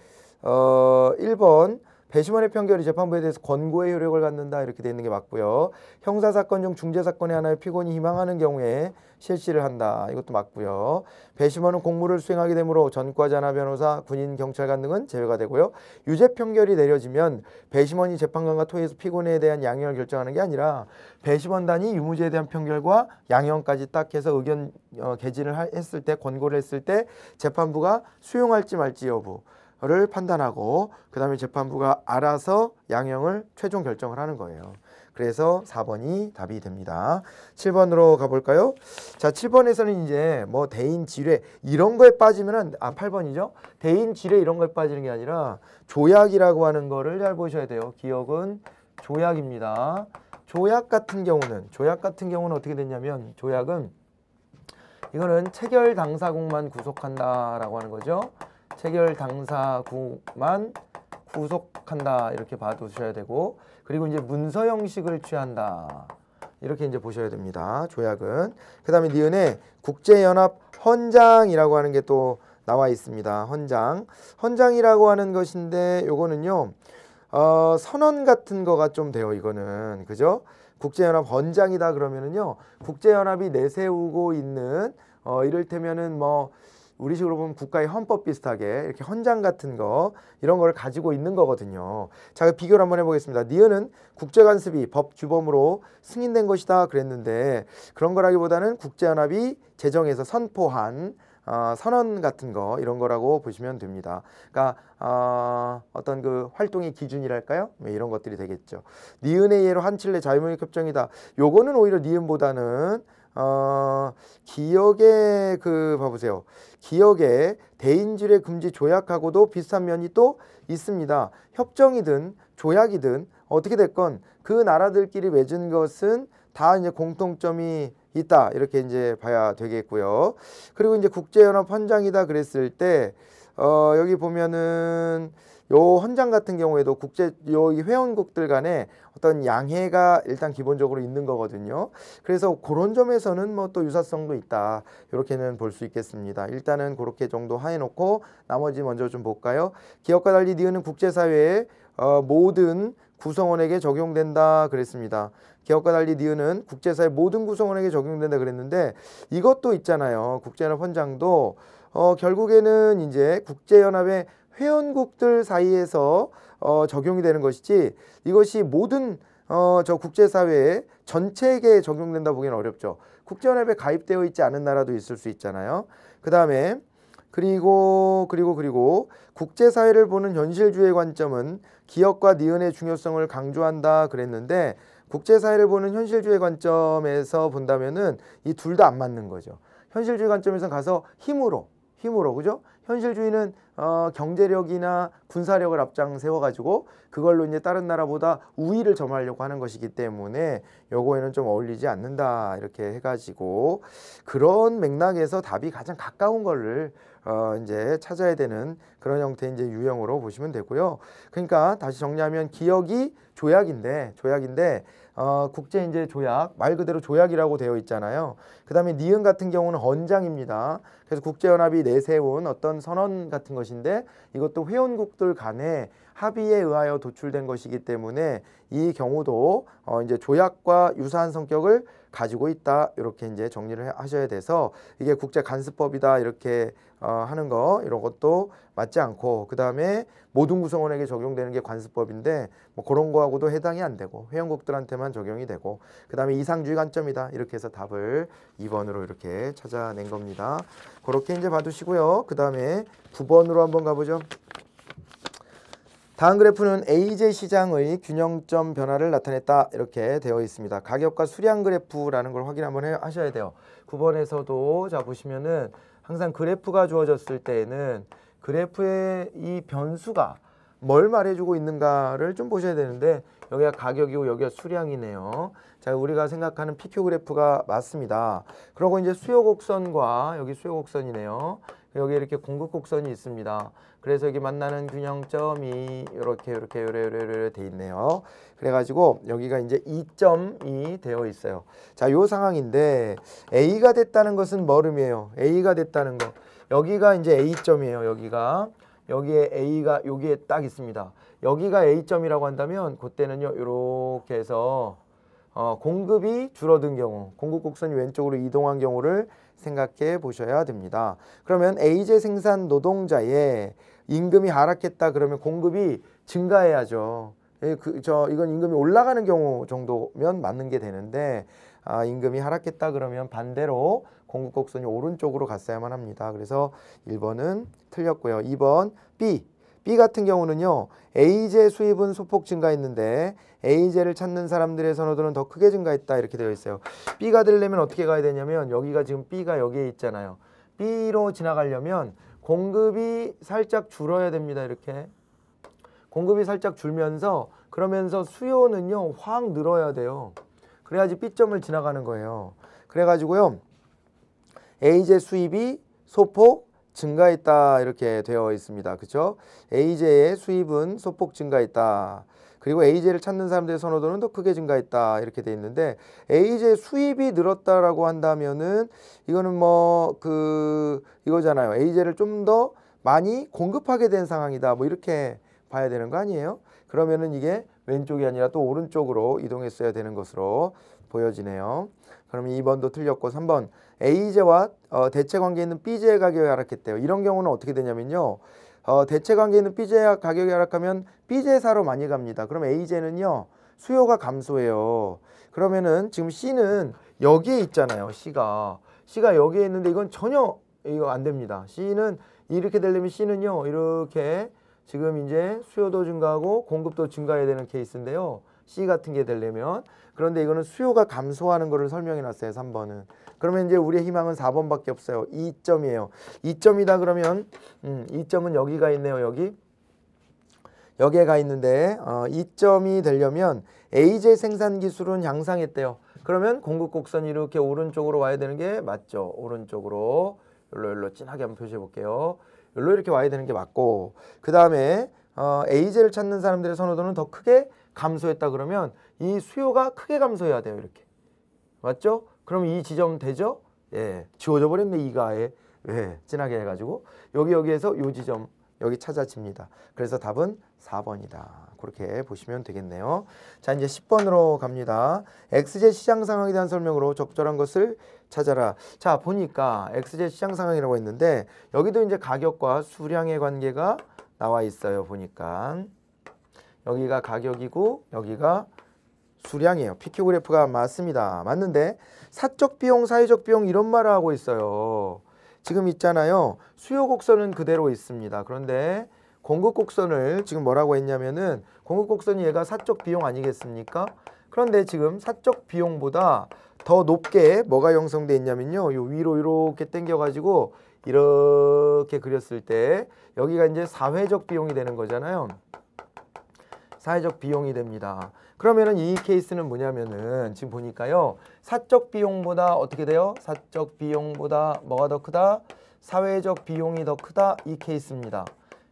어 1번 배심원의 편결이 재판부에 대해서 권고의 효력을 갖는다 이렇게 돼 있는 게 맞고요. 형사 사건 중 중재 사건의 하나의 피고인이 희망하는 경우에 실시를 한다. 이것도 맞고요. 배심원은 공무를 수행하게 되므로 전과자나 변호사, 군인, 경찰관 등은 제외가 되고요. 유죄 편결이 내려지면 배심원이 재판관과 토의해서 피고인에 대한 양형을 결정하는 게 아니라 배심원단이 유무죄에 대한 편결과 양형까지 딱 해서 의견 어, 개진을 했을 때 권고를 했을 때 재판부가 수용할지 말지 여부 를 판단하고 그 다음에 재판부가 알아서 양형을 최종 결정을 하는 거예요. 그래서 4번이 답이 됩니다. 7번으로 가볼까요? 자, 7번에서는 이제 뭐 대인 지뢰 이런 거에 빠지면은 아 8번이죠. 대인 지뢰 이런 거에 빠지는 게 아니라 조약이라고 하는 거를 잘 보셔야 돼요. 기억은 조약입니다. 조약 같은 경우는 조약 같은 경우는 어떻게 됐냐면 조약은 이거는 체결 당사국만 구속한다라고 하는 거죠. 체결 당사국만 구속한다 이렇게 봐두셔야 되고 그리고 이제 문서 형식을 취한다 이렇게 이제 보셔야 됩니다. 조약은 그 다음에 니은에 국제연합 헌장이라고 하는 게 또 나와 있습니다. 헌장 헌장이라고 하는 것인데 요거는요 어, 선언 같은 거가 좀 돼요 이거는 그죠? 국제연합 헌장이다 그러면은요 국제연합이 내세우고 있는 어, 이를테면은 뭐 우리식으로 보면 국가의 헌법 비슷하게 이렇게 헌장 같은 거 이런 걸 가지고 있는 거거든요. 자, 그 비교를 한번 해보겠습니다. 니은은 국제 간습이법 규범으로 승인된 것이다 그랬는데 그런 거라기보다는 국제연합이 제정해서 선포한 어, 선언 같은 거 이런 거라고 보시면 됩니다. 그러니까 어, 어떤 그 활동의 기준이랄까요? 뭐 이런 것들이 되겠죠. 니은의 예로 한칠레 자유무역 협정이다. 요거는 오히려 니은보다는 어, 기억에 그 봐보세요. 기억에 대인질의 금지 조약하고도 비슷한 면이 또 있습니다. 협정이든 조약이든 어떻게 됐건 그 나라들끼리 맺은 것은 다 이제 공통점이 있다 이렇게 이제 봐야 되겠고요. 그리고 이제 국제연합 헌장이다 그랬을 때 어, 여기 보면은 요 헌장 같은 경우에도 국제 요 회원국들 간에 어떤 양해가 일단 기본적으로 있는 거거든요. 그래서 그런 점에서는 뭐 또 유사성도 있다. 이렇게는 볼 수 있겠습니다. 일단은 그렇게 정도 하 해놓고 나머지 먼저 좀 볼까요? 기업과 달리 니은은 국제사회의 어, 모든 구성원에게 적용된다 그랬습니다. 기업과 달리 니은은 국제사회 모든 구성원에게 적용된다 그랬는데 이것도 있잖아요. 국제연합 헌장도 어, 결국에는 이제 국제연합의 회원국들 사이에서 어, 적용이 되는 것이지 이것이 모든 어, 저 국제사회에 전체에 게 적용된다 보기는 어렵죠. 국제연합에 가입되어 있지 않은 나라도 있을 수 있잖아요. 그 다음에 그리고 그리고 그리고 국제사회를 보는 현실주의 관점은 기업과 니은의 중요성을 강조한다 그랬는데 국제사회를 보는 현실주의 관점에서 본다면은 이둘 다 안 맞는 거죠. 현실주의 관점에서 가서 힘으로 힘으로 그죠? 현실주의는 어, 경제력이나 군사력을 앞장 세워가지고 그걸로 이제 다른 나라보다 우위를 점하려고 하는 것이기 때문에 요거에는 좀 어울리지 않는다 이렇게 해가지고 그런 맥락에서 답이 가장 가까운 거를 어, 이제 찾아야 되는 그런 형태의 이제 유형으로 보시면 되고요. 그러니까 다시 정리하면 기억이 조약인데 조약인데 어, 국제 인재 조약 말 그대로 조약이라고 되어 있잖아요. 그다음에 니은 같은 경우는 언장입니다. 그래서 국제연합이 내세운 어떤 선언 같은 것인데 이것도 회원국들 간의 합의에 의하여 도출된 것이기 때문에 이 경우도 어, 이제 조약과 유사한 성격을 가지고 있다 이렇게 이제 정리를 하셔야 돼서 이게 국제 간수법이다 이렇게 어, 하는 거 이런 것도 맞지 않고 그 다음에 모든 구성원에게 적용되는 게 관습법인데 뭐 그런 거하고도 해당이 안 되고 회원국들한테만 적용이 되고 그 다음에 이상주의 관점이다 이렇게 해서 답을 2번으로 이렇게 찾아낸 겁니다. 그렇게 이제 봐두시고요. 그 다음에 9번으로 한번 가보죠. 다음 그래프는 AJ 시장의 균형점 변화를 나타냈다 이렇게 되어 있습니다. 가격과 수량 그래프라는 걸 확인 한번 해, 하셔야 돼요. 9번에서도 자 보시면은 항상 그래프가 주어졌을 때에는 그래프의 이 변수가 뭘 말해주고 있는가를 좀 보셔야 되는데 여기가 가격이고 여기가 수량이네요. 자 우리가 생각하는 PQ 그래프가 맞습니다. 그리고 이제 수요 곡선과 여기 수요 곡선이네요. 여기 이렇게 공급 곡선이 있습니다. 그래서 여기 만나는 균형점이 이렇게 이렇게 요래 요래 요래 돼 있네요. 그래가지고 여기가 이제 2이 되어 있어요. 자, 요 상황인데 A가 됐다는 것은 머름이에요. A가 됐다는 거. 여기가 이제 A점이에요. 여기가. 여기에 A가 여기에 딱 있습니다. 여기가 A점이라고 한다면 그때는요. 이렇게 해서 어, 공급이 줄어든 경우, 공급 곡선이 왼쪽으로 이동한 경우를 생각해 보셔야 됩니다. 그러면 A제 생산 노동자의 임금이 하락했다 그러면 공급이 증가해야죠. 예, 그, 저, 이건 임금이 올라가는 경우 정도면 맞는 게 되는데, 아, 임금이 하락했다 그러면 반대로 공급 곡선이 오른쪽으로 갔어야만 합니다. 그래서 1번은 틀렸고요. 2번 B. B 같은 경우는요. A제 수입은 소폭 증가했는데 A제를 찾는 사람들의 선호도는 더 크게 증가했다 이렇게 되어 있어요. B가 되려면 어떻게 가야 되냐면 여기가 지금 B가 여기에 있잖아요. B로 지나가려면 공급이 살짝 줄어야 됩니다. 이렇게 공급이 살짝 줄면서 그러면서 수요는요 확 늘어야 돼요. 그래야지 B점을 지나가는 거예요. 그래가지고요 A제 수입이 소폭 증가했다 이렇게 되어 있습니다. 그렇죠? AJ의 수입은 소폭 증가했다. 그리고 AJ를 찾는 사람들의 선호도는 더 크게 증가했다 이렇게 돼 있는데 AJ 수입이 늘었다라고 한다면은 이거는 뭐 그 이거잖아요. AJ를 좀 더 많이 공급하게 된 상황이다. 뭐 이렇게 봐야 되는 거 아니에요? 그러면은 이게 왼쪽이 아니라 또 오른쪽으로 이동했어야 되는 것으로 보여지네요. 그러면 2번도 틀렸고 3번 A제와 어, 대체 관계에 있는 B제의 가격이 하락했대요. 이런 경우는 어떻게 되냐면요. 어, 대체 관계에 있는 B제의 가격이 하락하면 B제사로 많이 갑니다. 그럼 A제는요. 수요가 감소해요. 그러면은 지금 C는 여기에 있잖아요. C가. C가 여기에 있는데 이건 전혀 이거 안 됩니다. C는 이렇게 되려면 C는요. 이렇게 지금 이제 수요도 증가하고 공급도 증가해야 되는 케이스인데요. C 같은 게 되려면 그런데 이거는 수요가 감소하는 것을 설명해 놨어요. 3번은. 그러면 이제 우리의 희망은 4번밖에 없어요. 2점이에요. 2점이다 그러면 음, 2점은 여기가 있네요. 여기. 여기에 가 있는데 어, 2점이 되려면 AJ 생산 기술은 향상했대요. 그러면 공급 곡선이 이렇게 오른쪽으로 와야 되는 게 맞죠. 오른쪽으로 열로 열로 진하게 한번 표시해 볼게요. 열로 이렇게 와야 되는 게 맞고 그 다음에 어, AJ를 찾는 사람들의 선호도는 더 크게 감소했다 그러면 이 수요가 크게 감소해야 돼요 이렇게 맞죠? 그럼 이 지점 되죠? 예 지워져 버렸네 이가에 예 진하게 해가지고 여기 여기에서 요 지점 여기 찾아집니다 그래서 답은 4번이다 그렇게 보시면 되겠네요 자 이제 10번으로 갑니다 엑스제 시장 상황에 대한 설명으로 적절한 것을 찾아라 자 보니까 엑스제 시장 상황이라고 했는데 여기도 이제 가격과 수량의 관계가 나와 있어요 보니까 여기가 가격이고 여기가 수량이에요. 피큐 그래프가 맞습니다. 맞는데 사적 비용, 사회적 비용 이런 말을 하고 있어요. 지금 있잖아요. 수요 곡선은 그대로 있습니다. 그런데 공급 곡선을 지금 뭐라고 했냐면은 공급 곡선이 얘가 사적 비용 아니겠습니까? 그런데 지금 사적 비용보다 더 높게 뭐가 형성돼 있냐면요. 요 위로 이렇게 당겨 가지고 이렇게 그렸을 때 여기가 이제 사회적 비용이 되는 거잖아요. 사회적 비용이 됩니다. 그러면이 케이스는 뭐냐면은 지금 보니까요. 사적 비용보다 어떻게 돼요? 사적 비용보다 뭐가 더 크다? 사회적 비용이 더 크다 이 케이스입니다.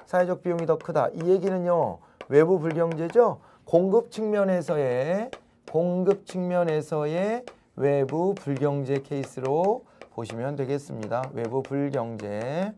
사회적 비용이 더 크다. 이 얘기는요. 외부 불경제죠. 공급 측면에서의 공급 측면에서의 외부 불경제 케이스로 보시면 되겠습니다. 외부 불경제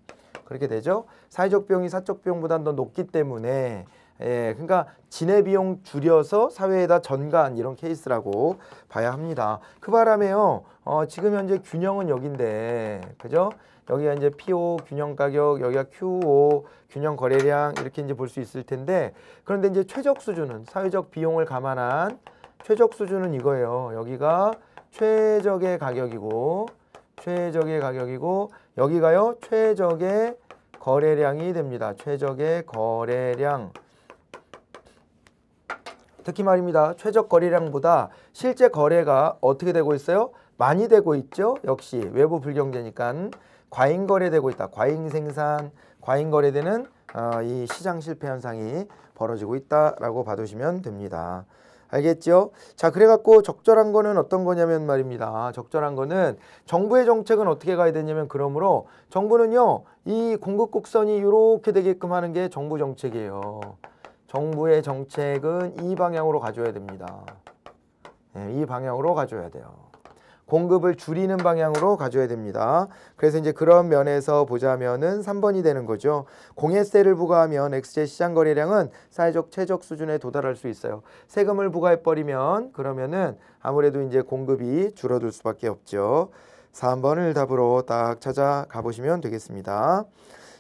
그렇게 되죠. 사회적 비용이 사적 비용보다 더 높기 때문에 예, 그러니까 진해 비용 줄여서 사회에다 전가한 이런 케이스라고 봐야 합니다. 그 바람에요. 어, 지금 현재 균형은 여기인데, 그죠? 여기가 이제 PO 균형 가격, 여기가 QO 균형 거래량 이렇게 이제 볼 수 있을 텐데, 그런데 이제 최적 수준은 사회적 비용을 감안한 최적 수준은 이거예요. 여기가 최적의 가격이고, 최적의 가격이고, 여기가요 최적의 거래량이 됩니다. 최적의 거래량. 특히 말입니다. 최적 거래량보다 실제 거래가 어떻게 되고 있어요? 많이 되고 있죠. 역시 외부 불경제니까 과잉 거래되고 있다. 과잉 생산, 과잉 거래되는 어, 이 시장 실패 현상이 벌어지고 있다라고 봐두시면 됩니다. 알겠죠? 자, 그래갖고 적절한 거는 어떤 거냐면 말입니다. 적절한 거는 정부의 정책은 어떻게 가야 되냐면 그러므로 정부는요, 이 공급 곡선이 이렇게 되게끔 하는 게 정부 정책이에요. 정부의 정책은 이 방향으로 가져야 됩니다. 네, 이 방향으로 가져야 돼요. 공급을 줄이는 방향으로 가져야 됩니다. 그래서 이제 그런 면에서 보자면은 3번이 되는 거죠. 공예세를 부과하면 엑스제 시장 거래량은 사회적 최적 수준에 도달할 수 있어요. 세금을 부과해 버리면 그러면은 아무래도 이제 공급이 줄어들 수밖에 없죠. 3번을 답으로 딱 찾아가 보시면 되겠습니다.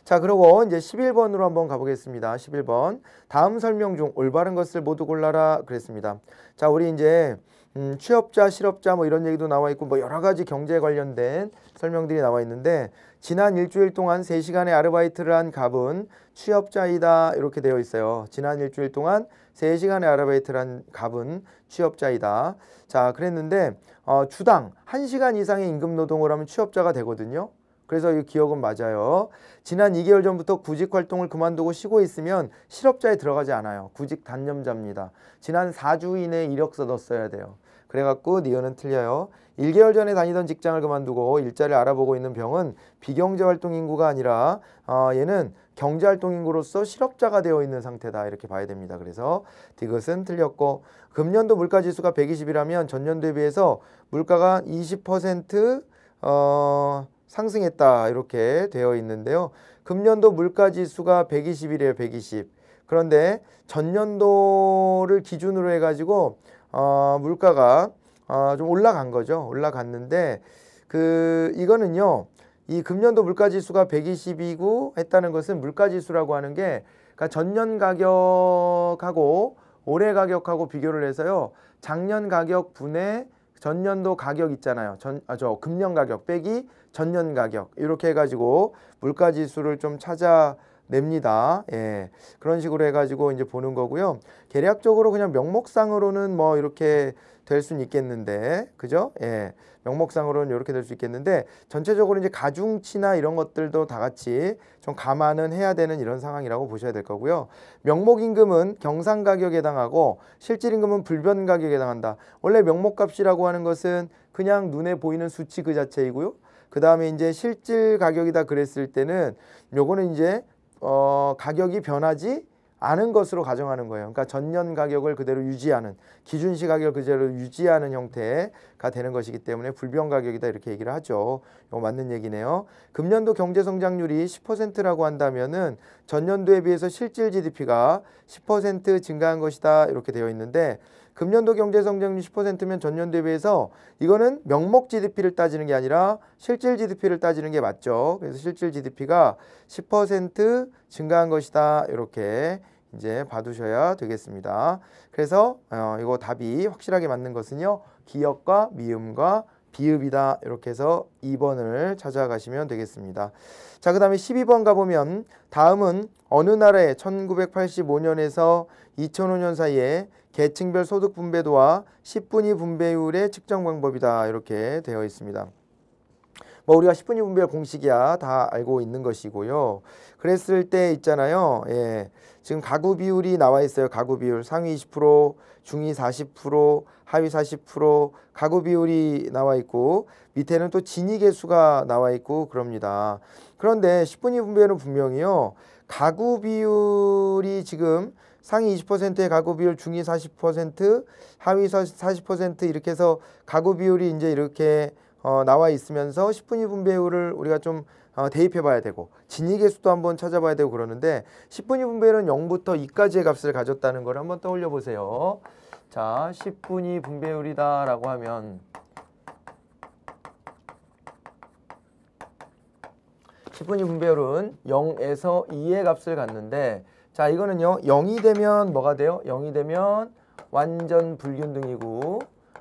자, 그리고 이제 11번으로 한번 가보겠습니다. 11번. 다음 설명 중 올바른 것을 모두 골라라 그랬습니다. 자, 우리 이제 음, 취업자, 실업자 뭐 이런 얘기도 나와 있고 뭐 여러 가지 경제에 관련된 설명들이 나와 있는데 지난 일주일 동안 3시간의 아르바이트를 한 갑은 취업자이다 이렇게 되어 있어요. 지난 일주일 동안 3시간의 아르바이트를 한 갑은 취업자이다. 자, 그랬는데 어, 주당 1시간 이상의 임금 노동을 하면 취업자가 되거든요. 그래서 이 기억은 맞아요. 지난 2개월 전부터 구직 활동을 그만두고 쉬고 있으면 실업자에 들어가지 않아요. 구직 단념자입니다. 지난 4주 이내 이력서 넣었어야 돼요. 그래갖고 니어는 틀려요. 1개월 전에 다니던 직장을 그만두고 일자를 리 알아보고 있는 병은 비경제 활동 인구가 아니라 어, 얘는 경제 활동 인구로서 실업자가 되어 있는 상태다 이렇게 봐야 됩니다. 그래서 디귿은 틀렸고 금년도 물가 지수가 120이라면 전년도에 비해서 물가가 20% 어, 상승했다 이렇게 되어 있는데요. 금년도 물가지수가 120이래요. 120. 그런데 전년도를 기준으로 해가지고 어, 물가가 어, 좀 올라간 거죠. 올라갔는데 그 이거는요. 이 금년도 물가지수가 120이고 했다는 것은 물가지수라고 하는 게 그러니까 전년 가격하고 올해 가격하고 비교를 해서요. 작년 가격 분의 전년도 가격 있잖아요. 전, 아, 저 금년 가격 빼기 전년 가격 이렇게 해가지고 물가 지수를 좀 찾아냅니다. 예, 그런 식으로 해가지고 이제 보는 거고요. 계략적으로 그냥 명목상으로는 뭐 이렇게 될 수는 있겠는데, 그죠? 예, 명목상으로는 이렇게 될 수 있겠는데 전체적으로 이제 가중치나 이런 것들도 다 같이 좀 감안은 해야 되는 이런 상황이라고 보셔야 될 거고요. 명목 임금은 경상 가격에 해당하고 실질 임금은 불변 가격에 해당한다. 원래 명목값이라고 하는 것은 그냥 눈에 보이는 수치 그 자체이고요. 그 다음에 이제 실질 가격이다 그랬을 때는 요거는 이제 어 가격이 변하지 아는 것으로 가정하는 거예요. 그러니까 전년 가격을 그대로 유지하는 기준시 가격을 그대로 유지하는 형태가 되는 것이기 때문에 불변 가격이다 이렇게 얘기를 하죠. 이거 맞는 얘기네요. 금년도 경제 성장률이 10%라고 한다면은 전년도에 비해서 실질 GDP가 10% 증가한 것이다 이렇게 되어 있는데 금년도 경제 성장률 10%면 전년 대비해서 이거는 명목 GDP를 따지는 게 아니라 실질 GDP를 따지는 게 맞죠. 그래서 실질 GDP가 10% 증가한 것이다. 이렇게 이제 봐두셔야 되겠습니다. 그래서 어, 이거 답이 확실하게 맞는 것은요. 기역과 미음과 비읍이다 이렇게 해서 2번을 찾아가시면 되겠습니다. 자그 다음에 12번 가보면 다음은 어느 나라에 1985년에서 2005년 사이에 계층별 소득 분배도와 10분위 분배율의 측정 방법이다 이렇게 되어 있습니다. 뭐 우리가 10분위 분배 공식이야 다 알고 있는 것이고요. 그랬을 때 있잖아요. 예. 지금 가구 비율이 나와 있어요. 가구 비율 상위 20%, 중위 40%, 하위 40% 가구 비율이 나와 있고 밑에는 또 진위 개수가 나와 있고 그럽니다. 그런데 10분위 분배는 분명히요. 가구 비율이 지금 상위 20%의 가구 비율, 중위 40%, 하위 40% 이렇게 해서 가구 비율이 이제 이렇게 어, 나와 있으면서 10분 위분 배율을 우리가 좀 어, 대입해 봐야 되고 진위계 수도 한번 찾아봐야 되고 그러는데 10분 위분 배율은 0부터 2까지의 값을 가졌다는 걸 한번 떠올려 보세요. 자, 1 0분위 분배율이다 라고 하면 1 0분위 분배율은 0에서 2의 값을 갖는데 자 이거는요 0이 되면 뭐가 돼요? 0이 되면 완전 불균등이고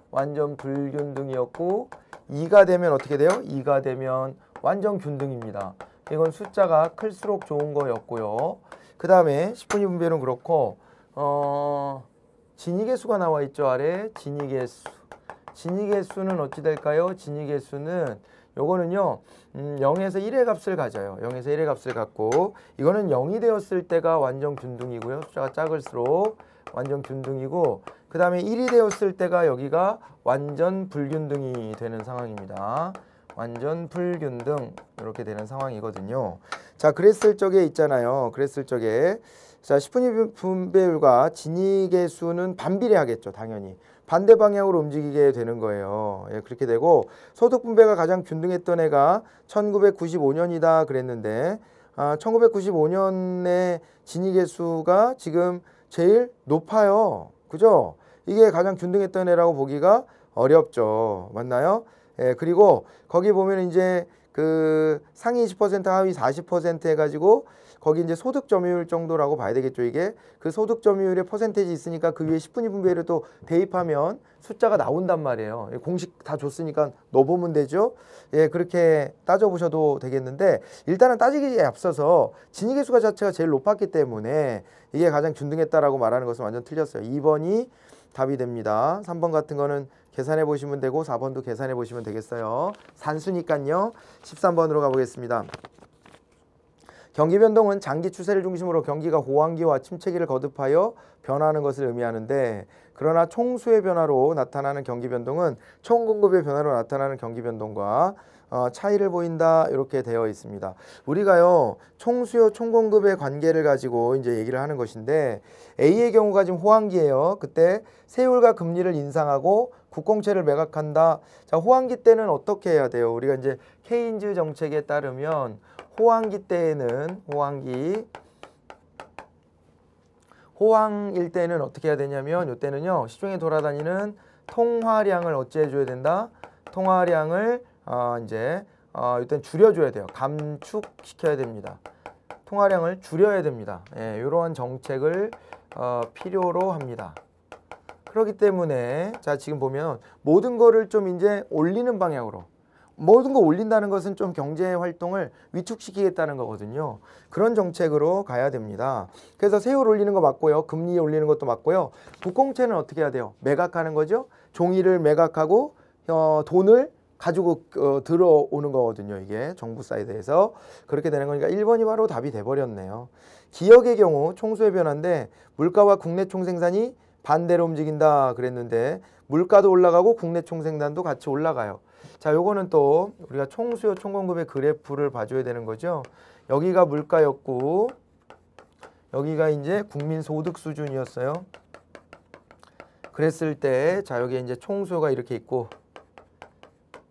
완전 불균등이었고 2가 되면 어떻게 돼요? 2가 되면 완전 균등입니다. 이건 숫자가 클수록 좋은 거였고요. 그 다음에 10분이 분배는 그렇고 어, 진위계수가 나와 있죠 아래 진위계수 진위계수는 어찌 될까요? 진위계수는 요거는요 음, 0에서 1의 값을 가져요. 0에서 1의 값을 갖고 이거는 0이 되었을 때가 완전 균등이고요. 숫자가 작을수록 완전 균등이고 그 다음에 1이 되었을 때가 여기가 완전 불균등이 되는 상황입니다. 완전 불균등 이렇게 되는 상황이거든요. 자 그랬을 적에 있잖아요. 그랬을 적에 자 10분의 분배율과 진위계수는 반비례하겠죠. 당연히. 반대 방향으로 움직이게 되는 거예요. 예, 그렇게 되고 소득 분배가 가장 균등했던 해가 1995년이다 그랬는데 아, 1995년에 진위 계수가 지금 제일 높아요. 그죠? 이게 가장 균등했던 해라고 보기가 어렵죠. 맞나요? 예, 그리고 거기 보면 이제 그 상위 20% 하위 40% 해가지고 거기 이제 소득 점유율 정도라고 봐야 되겠죠 이게 그 소득 점유율의 퍼센테이지 있으니까 그 위에 10분위 분배를 또 대입하면 숫자가 나온단 말이에요 예, 공식 다 줬으니까 넣어보면 되죠 예 그렇게 따져보셔도 되겠는데 일단은 따지기에 앞서서 진위계수가 자체가 제일 높았기 때문에 이게 가장 균등했다라고 말하는 것은 완전 틀렸어요 2번이 답이 됩니다 3번 같은 거는 계산해 보시면 되고 4번도 계산해 보시면 되겠어요 산수니까요 13번으로 가보겠습니다 경기 변동은 장기 추세를 중심으로 경기가 호황기와 침체기를 거듭하여 변화하는 것을 의미하는데 그러나 총수의 변화로 나타나는 경기 변동은 총 공급의 변화로 나타나는 경기 변동과 어, 차이를 보인다 이렇게 되어 있습니다. 우리가요 총수요 총공급의 관계를 가지고 이제 얘기를 하는 것인데 A의 경우가 지금 호황기예요. 그때 세율과 금리를 인상하고 국공채를 매각한다. 자 호황기 때는 어떻게 해야 돼요? 우리가 이제 케인즈 정책에 따르면 호황기 때에는 호황기 호황일 때는 어떻게 해야 되냐면 이때는요 시중에 돌아다니는 통화량을 어찌 해줘야 된다 통화량을 어, 이제 어, 일단 줄여줘야 돼요 감축시켜야 됩니다 통화량을 줄여야 됩니다 예, 이러한 정책을 어, 필요로 합니다 그렇기 때문에 자 지금 보면 모든 거를 좀 이제 올리는 방향으로 모든 거 올린다는 것은 좀 경제 활동을 위축시키겠다는 거거든요. 그런 정책으로 가야 됩니다. 그래서 세율 올리는 거 맞고요. 금리 올리는 것도 맞고요. 국공채는 어떻게 해야 돼요? 매각하는 거죠. 종이를 매각하고 어, 돈을 가지고 어, 들어오는 거거든요. 이게 정부 사이드에서 그렇게 되는 거니까 1번이 바로 답이 돼버렸네요. 기역의 경우 총수의 변화인데 물가와 국내 총생산이 반대로 움직인다 그랬는데 물가도 올라가고 국내 총생산도 같이 올라가요. 자, 요거는 또 우리가 총수요 총공급의 그래프를 봐줘야 되는 거죠. 여기가 물가였고 여기가 이제 국민 소득 수준이었어요. 그랬을 때 자, 여기 이제 총수요가 이렇게 있고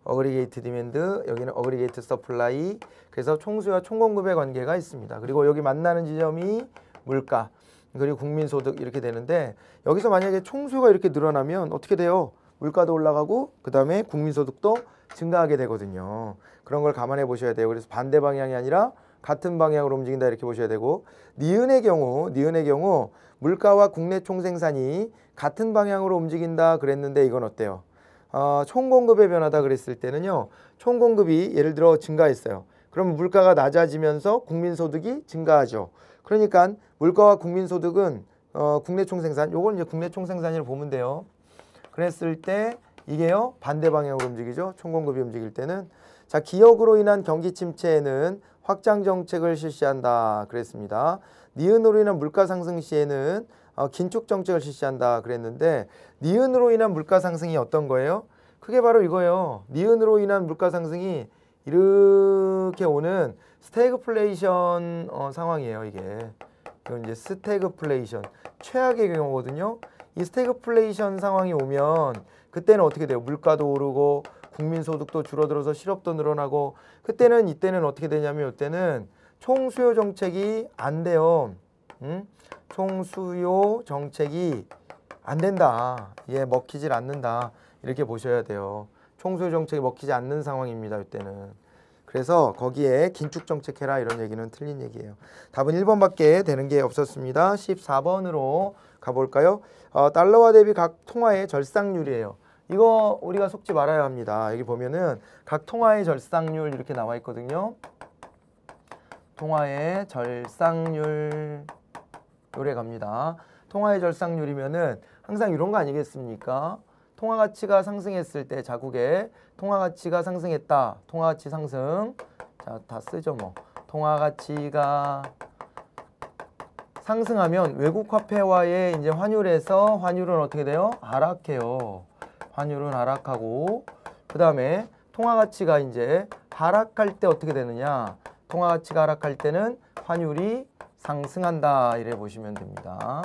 어그리게이트 디맨드, 여기는 어그리게이트 서플라이. 그래서 총수요와 총공급의 관계가 있습니다. 그리고 여기 만나는 지점이 물가, 그리고 국민소득 이렇게 되는데 여기서 만약에 총수요가 이렇게 늘어나면 어떻게 돼요? 물가도 올라가고 그다음에 국민소득도 증가하게 되거든요. 그런 걸 감안해 보셔야 돼요. 그래서 반대 방향이 아니라 같은 방향으로 움직인다 이렇게 보셔야 되고 니은의 경우 니은의 경우 물가와 국내 총생산이 같은 방향으로 움직인다 그랬는데 이건 어때요? 어, 총공급의 변화다 그랬을 때는요. 총공급이 예를 들어 증가했어요. 그럼 물가가 낮아지면서 국민소득이 증가하죠. 그러니까 물가와 국민소득은 어, 국내 총생산 요걸 이제 국내 총생산이라고 보면 돼요. 그랬을 때 이게요 반대 방향으로 움직이죠. 총공급이 움직일 때는 자 기역으로 인한 경기 침체에는 확장 정책을 실시한다 그랬습니다. 니은으로 인한 물가 상승 시에는 어, 긴축 정책을 실시한다 그랬는데 니은으로 인한 물가 상승이 어떤 거예요? 그게 바로 이거예요. 니은으로 인한 물가 상승이 이렇게 오는 스태그플레이션 어, 상황이에요. 이게 이건 이제 스태그플레이션 최악의 경우거든요. 이 스태그플레이션 상황이 오면 그때는 어떻게 돼요? 물가도 오르고 국민 소득도 줄어들어서 실업도 늘어나고 그때는 이때는 어떻게 되냐면 이때는 총수요 정책이 안 돼요. 음? 총수요 정책이 안 된다. 예, 먹히질 않는다. 이렇게 보셔야 돼요. 총수요 정책이 먹히지 않는 상황입니다. 이때는. 그래서 거기에 긴축 정책해라 이런 얘기는 틀린 얘기예요. 답은 1번밖에 되는 게 없었습니다. 14번으로 가볼까요? 어, 달러와 대비 각 통화의 절상률이에요. 이거 우리가 속지 말아야 합니다. 여기 보면은 각 통화의 절상률 이렇게 나와 있거든요. 통화의 절상률 요래 갑니다. 통화의 절상률이면은 항상 이런 거 아니겠습니까? 통화 가치가 상승했을 때 자국의 통화 가치가 상승했다. 통화 가치 상승. 자, 다 쓰죠, 뭐. 통화 가치가 상승하면 외국 화폐와의 이제 환율에서 환율은 어떻게 돼요? 하락해요. 환율은 하락하고 그 다음에 통화 가치가 이제 하락할 때 어떻게 되느냐? 통화 가치가 하락할 때는 환율이 상승한다 이래 보시면 됩니다.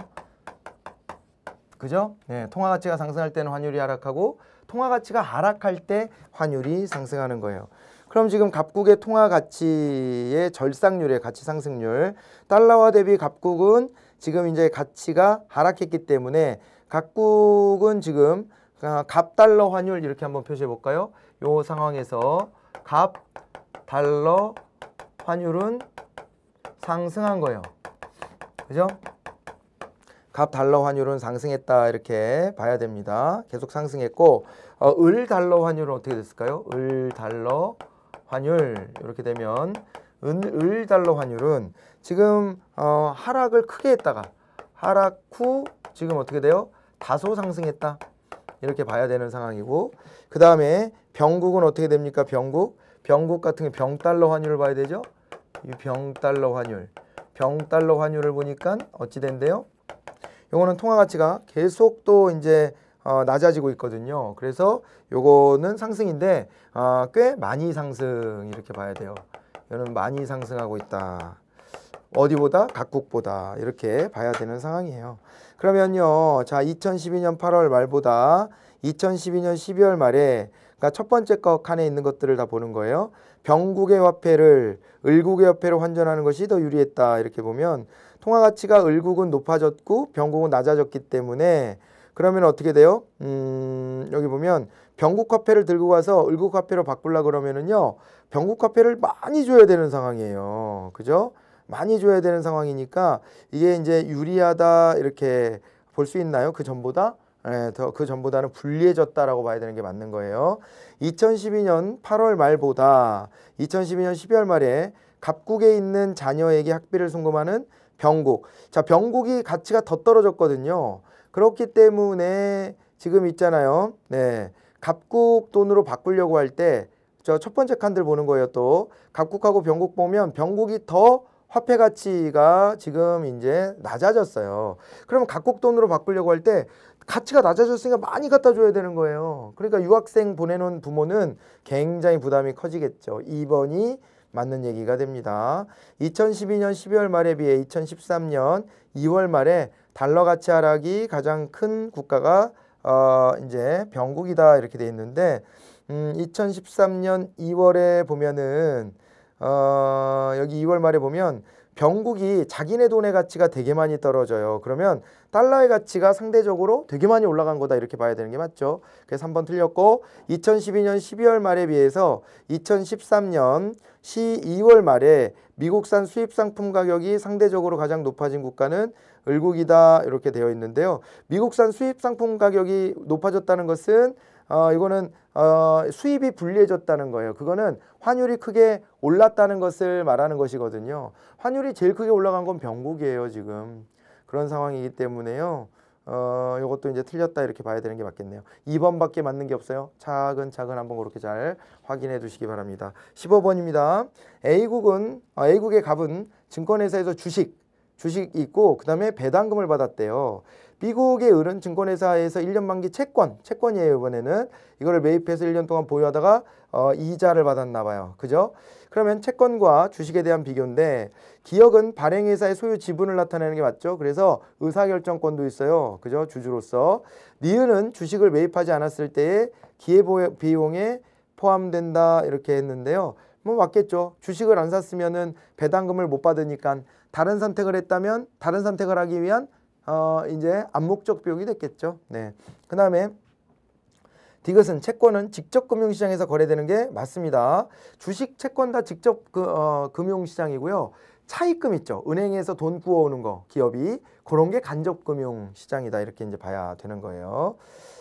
그죠? 네, 통화 가치가 상승할 때는 환율이 하락하고 통화 가치가 하락할 때 환율이 상승하는 거예요. 그럼 지금 갑국의 통화 가치의 절상률의 가치 상승률 달러와 대비 갑국은 지금 이제 가치가 하락했기 때문에 각국은 지금 어, 갑달러 환율 이렇게 한번 표시해 볼까요? 요 상황에서 갑 달러 환율은 상승한 거예요. 그죠? 갑 달러 환율은 상승했다 이렇게 봐야 됩니다. 계속 상승했고 어, 을 달러 환율은 어떻게 됐을까요? 을 달러 환율 이렇게 되면 은 을 달러 환율은 지금 어, 하락을 크게 했다가 하락 후 지금 어떻게 돼요? 다소 상승했다. 이렇게 봐야 되는 상황이고 그 다음에 병국은 어떻게 됩니까? 병국 병국 같은 게 병달러 환율을 봐야 되죠. 이 병달러 환율 병달러 환율을 보니까 어찌 된대요? 요거는 통화 가치가 계속 또 이제 어, 낮아지고 있거든요. 그래서 요거는 상승인데 어, 꽤 많이 상승 이렇게 봐야 돼요. 이거는 많이 상승하고 있다. 어디보다 각국보다 이렇게 봐야 되는 상황이에요. 그러면요. 자, 2012년 8월 말보다 2012년 12월 말에 그러니까 첫 번째 거 칸에 있는 것들을 다 보는 거예요. 병국의 화폐를 을국의 화폐로 환전하는 것이 더 유리했다. 이렇게 보면 통화 가치가 을국은 높아졌고 병국은 낮아졌기 때문에 그러면 어떻게 돼요? 음, 여기 보면 병국 화폐를 들고 가서 을국 화폐로 바꾸려 고 그러면은요. 병국 화폐를 많이 줘야 되는 상황이에요. 그죠? 많이 줘야 되는 상황이니까 이게 이제 유리하다 이렇게 볼 수 있나요? 그 전보다 예, 더 그 전보다는 불리해졌다라고 봐야 되는 게 맞는 거예요. 2012년 8월 말보다 2012년 12월 말에 갑국에 있는 자녀에게 학비를 송금하는 병국. 자, 병국이 가치가 더 떨어졌거든요. 그렇기 때문에 지금 있잖아요. 네. 갑국 돈으로 바꾸려고 할 때 저 첫 번째 칸들 보는 거예요. 또 갑국하고 병국 보면 병국이 더 화폐 가치가 지금 이제 낮아졌어요. 그러면 각국 돈으로 바꾸려고 할 때 가치가 낮아졌으니까 많이 갖다 줘야 되는 거예요. 그러니까 유학생 보내놓은 부모는 굉장히 부담이 커지겠죠. 2번이 맞는 얘기가 됩니다. 2012년 12월 말에 비해 2013년 2월 말에 달러 가치 하락이 가장 큰 국가가 어 이제 병국이다 이렇게 돼 있는데 음 2013년 2월에 보면은 어 여기 2월 말에 보면 병국이 자기네 돈의 가치가 되게 많이 떨어져요. 그러면 달러의 가치가 상대적으로 되게 많이 올라간 거다 이렇게 봐야 되는 게 맞죠. 그래서 한번 틀렸고 2012년 12월 말에 비해서 2013년 12월 말에 미국산 수입 상품 가격이 상대적으로 가장 높아진 국가는 을국이다 이렇게 되어 있는데요. 미국산 수입 상품 가격이 높아졌다는 것은 어, 이거는 어, 수입이 불리해졌다는 거예요. 그거는 환율이 크게 올랐다는 것을 말하는 것이거든요. 환율이 제일 크게 올라간 건 병국이에요, 지금. 그런 상황이기 때문에요. 어, 이것도 이제 틀렸다 이렇게 봐야 되는 게 맞겠네요. 2번밖에 맞는 게 없어요. 차근차근 한번 그렇게 잘 확인해 두시기 바랍니다. 15번입니다. A국은, 어, A국의 값은 증권회사에서 주식, 주식 있고 그다음에 배당금을 받았대요. 미국의 은은 증권회사에서 1년 만기 채권, 채권이에요 이번에는 이거를 매입해서 1년 동안 보유하다가 어, 이자를 받았나 봐요. 그죠? 그러면 채권과 주식에 대한 비교인데 기업은 발행회사의 소유 지분을 나타내는 게 맞죠. 그래서 의사결정권도 있어요. 그죠? 주주로서 니은은 주식을 매입하지 않았을 때의 기회비용에 포함된다 이렇게 했는데요. 뭐 맞겠죠. 주식을 안 샀으면은 배당금을 못 받으니까 다른 선택을 했다면 다른 선택을 하기 위한 어 이제 암묵적 비용이 됐겠죠. 네. 그다음에 디귿은 채권은 직접 금융시장에서 거래되는 게 맞습니다. 주식, 채권 다 직접 그, 어, 금융시장이고요. 차입금 있죠. 은행에서 돈 구워오는 거 기업이 그런 게 간접 금융시장이다 이렇게 이제 봐야 되는 거예요.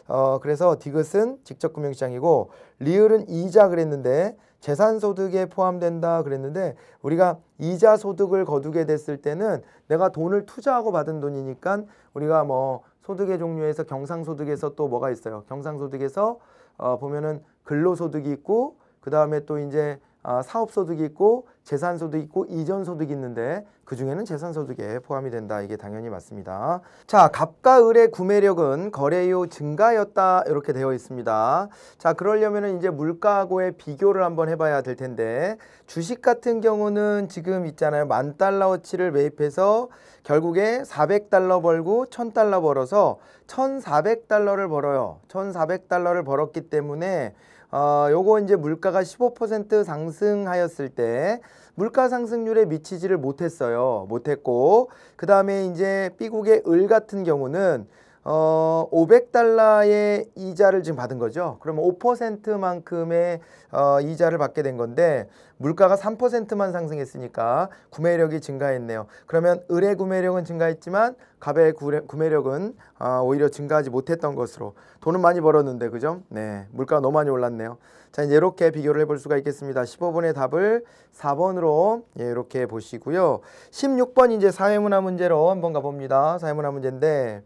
어, 그래서 디귿은 직접 금융시장이고 리을은 이자 그랬는데 재산 소득에 포함된다 그랬는데 우리가 이자 소득을 거두게 됐을 때는 내가 돈을 투자하고 받은 돈이니까 우리가 뭐 소득의 종류에서 경상소득에서 또 뭐가 있어요. 경상소득에서 어 보면은 근로소득이 있고 그 다음에 또 이제 아, 사업소득이 있고 재산소득이 있고 이전소득이 있는데 그중에는 재산소득에 포함이 된다. 이게 당연히 맞습니다. 자, 갑과 을의 구매력은 거래요 증가였다. 이렇게 되어 있습니다. 자, 그러려면 이제 물가하고의 비교를 한번 해봐야 될 텐데 주식 같은 경우는 지금 있잖아요. 만 달러어치를 매입해서 결국에 400달러 벌고 1000달러 벌어서 1400달러를 벌어요. 1400달러를 벌었기 때문에 어, 요거 이제 물가가 15% 상승하였을 때 물가 상승률에 미치지를 못했어요. 못했고 그 다음에 이제 B국의 을 같은 경우는 어, 500달러의 이자를 지금 받은 거죠. 그러면 5%만큼의 어, 이자를 받게 된 건데 물가가 3%만 상승했으니까 구매력이 증가했네요. 그러면 의뢰 구매력은 증가했지만 갑의 구매력은 어, 오히려 증가하지 못했던 것으로 돈은 많이 벌었는데 그죠? 네, 물가가 너무 많이 올랐네요. 자, 이제 이렇게 비교를 해볼 수가 있겠습니다. 15번의 답을 4번으로 예, 이렇게 보시고요. 16번 이제 사회문화 문제로 한번 가봅니다. 사회문화 문제인데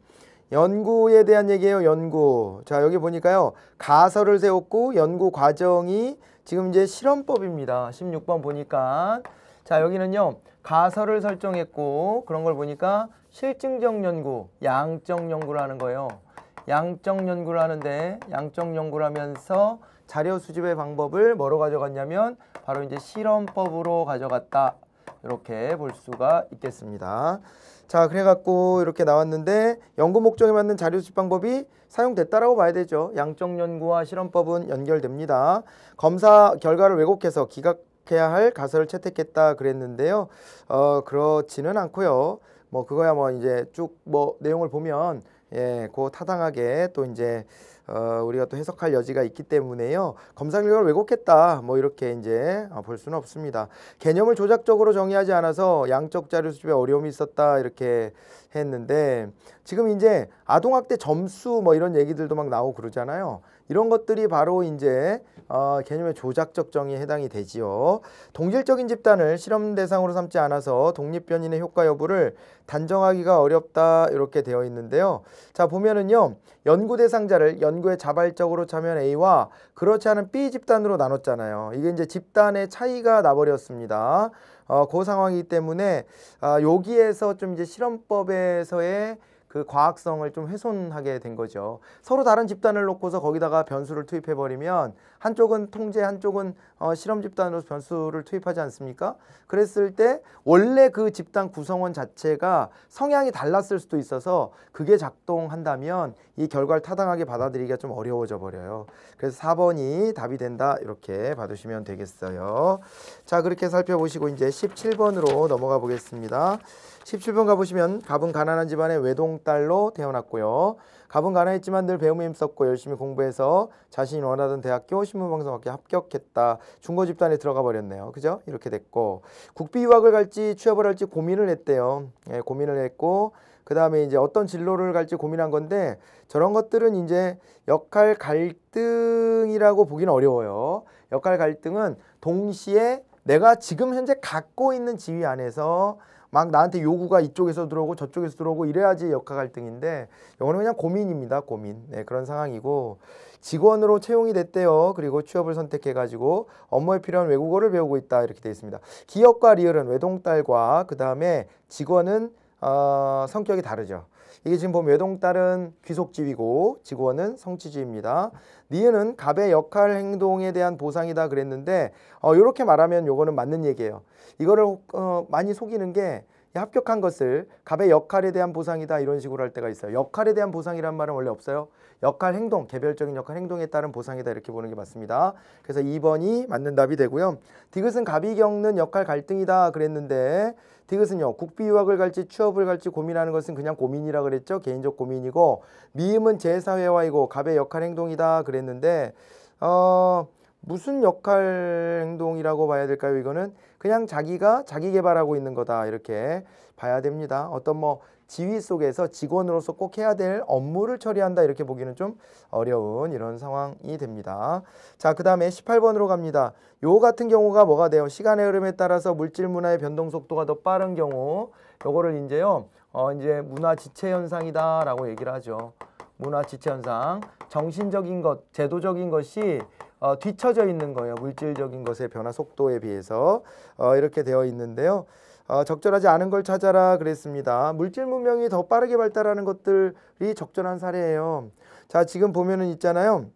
연구에 대한 얘기예요. 연구. 자 여기 보니까요. 가설을 세웠고 연구 과정이 지금 이제 실험법입니다. 16번 보니까 자 여기는요. 가설을 설정했고 그런 걸 보니까 실증적 연구, 양적 연구를 하는 거예요. 양적 연구를 하는데 양적 연구를 하면서 자료 수집의 방법을 뭐로 가져갔냐면 바로 이제 실험법으로 가져갔다. 이렇게 볼 수가 있겠습니다. 자 그래갖고 이렇게 나왔는데 연구 목적에 맞는 자료 수집 방법이 사용됐다라고 봐야 되죠. 양적 연구와 실험법은 연결됩니다. 검사 결과를 왜곡해서 기각해야 할 가설을 채택했다 그랬는데요. 어 그렇지는 않고요. 뭐 그거야 뭐 이제 쭉 뭐 내용을 보면 예, 그 타당하게 또 이제 어, 우리가 또 해석할 여지가 있기 때문에요. 검사 결과를 왜곡했다 뭐 이렇게 이제 어, 볼 수는 없습니다. 개념을 조작적으로 정의하지 않아서 양적 자료 수집에 어려움이 있었다 이렇게 했는데 지금 이제 아동학대 점수 뭐 이런 얘기들도 막 나오고 그러잖아요. 이런 것들이 바로 이제 어, 개념의 조작적 정의에 해당이 되지요. 동질적인 집단을 실험 대상으로 삼지 않아서 독립 변인의 효과 여부를 단정하기가 어렵다 이렇게 되어 있는데요. 자 보면은요 연구 대상자를 연구에 자발적으로 참여한 A와 그렇지 않은 B 집단으로 나눴잖아요. 이게 이제 집단의 차이가 나버렸습니다. 어, 그 상황이기 때문에 아, 여기에서 좀 이제 실험법에서의 그 과학성을 좀 훼손하게 된 거죠. 서로 다른 집단을 놓고서 거기다가 변수를 투입해 버리면 한쪽은 통제, 한쪽은 어, 실험 집단으로 변수를 투입하지 않습니까? 그랬을 때 원래 그 집단 구성원 자체가 성향이 달랐을 수도 있어서 그게 작동한다면 이 결과를 타당하게 받아들이기가 좀 어려워져 버려요. 그래서 4번이 답이 된다 이렇게 봐두시면 되겠어요. 자 그렇게 살펴보시고 이제 17번으로 넘어가 보겠습니다. 17번 가보시면 갑은 가난한 집안의 외동딸로 태어났고요. 갑은 가난했지만 늘 배움에 힘썼고 열심히 공부해서 자신이 원하던 대학교 신문방송학교 합격했다. 중고 집단에 들어가 버렸네요. 그죠? 이렇게 됐고 국비 유학을 갈지 취업을 할지 고민을 했대요. 예, 고민을 했고 그 다음에 이제 어떤 진로를 갈지 고민한 건데 저런 것들은 이제 역할 갈등이라고 보기는 어려워요. 역할 갈등은 동시에 내가 지금 현재 갖고 있는 지위 안에서 막 나한테 요구가 이쪽에서 들어오고 저쪽에서 들어오고 이래야지 역학 갈등인데 이거는 그냥 고민입니다. 고민. 네, 그런 상황이고 직원으로 채용이 됐대요. 그리고 취업을 선택해가지고 업무에 필요한 외국어를 배우고 있다 이렇게 돼 있습니다. 기업과 리얼은 외동딸과 그 다음에 직원은 어, 성격이 다르죠. 이게 지금 보면 외동딸은 귀속지위고 직원은 성취지입니다. 니은은 갑의 역할 행동에 대한 보상이다 그랬는데 어, 이렇게 말하면 요거는 맞는 얘기예요. 이거를 어, 많이 속이는 게 합격한 것을 갑의 역할에 대한 보상이다 이런 식으로 할 때가 있어요. 역할에 대한 보상이란 말은 원래 없어요. 역할 행동, 개별적인 역할 행동에 따른 보상이다 이렇게 보는 게 맞습니다. 그래서 2번이 맞는 답이 되고요. 디귿은 갑이 겪는 역할 갈등이다 그랬는데 디귿은요 국비 유학을 갈지 취업을 갈지 고민하는 것은 그냥 고민이라 그랬죠 개인적 고민이고 미음은 제사회화이고 갑의 역할 행동이다 그랬는데 어 무슨 역할 행동이라고 봐야 될까요 이거는 그냥 자기가 자기 개발하고 있는 거다 이렇게 봐야 됩니다 어떤 뭐 지위 속에서 직원으로서 꼭 해야 될 업무를 처리한다 이렇게 보기는 좀 어려운 이런 상황이 됩니다. 자, 그 다음에 18번으로 갑니다. 요 같은 경우가 뭐가 돼요? 시간의 흐름에 따라서 물질 문화의 변동 속도가 더 빠른 경우 요거를 이제요. 어, 이제 문화 지체 현상이다라고 얘기를 하죠. 문화 지체 현상. 정신적인 것, 제도적인 것이 어, 뒤처져 있는 거예요. 물질적인 것의 변화 속도에 비해서 어, 이렇게 되어 있는데요. 어, 적절하지 않은 걸 찾아라 그랬습니다. 물질 문명이 더 빠르게 발달하는 것들이 적절한 사례예요. 자, 지금 보면은 있잖아요.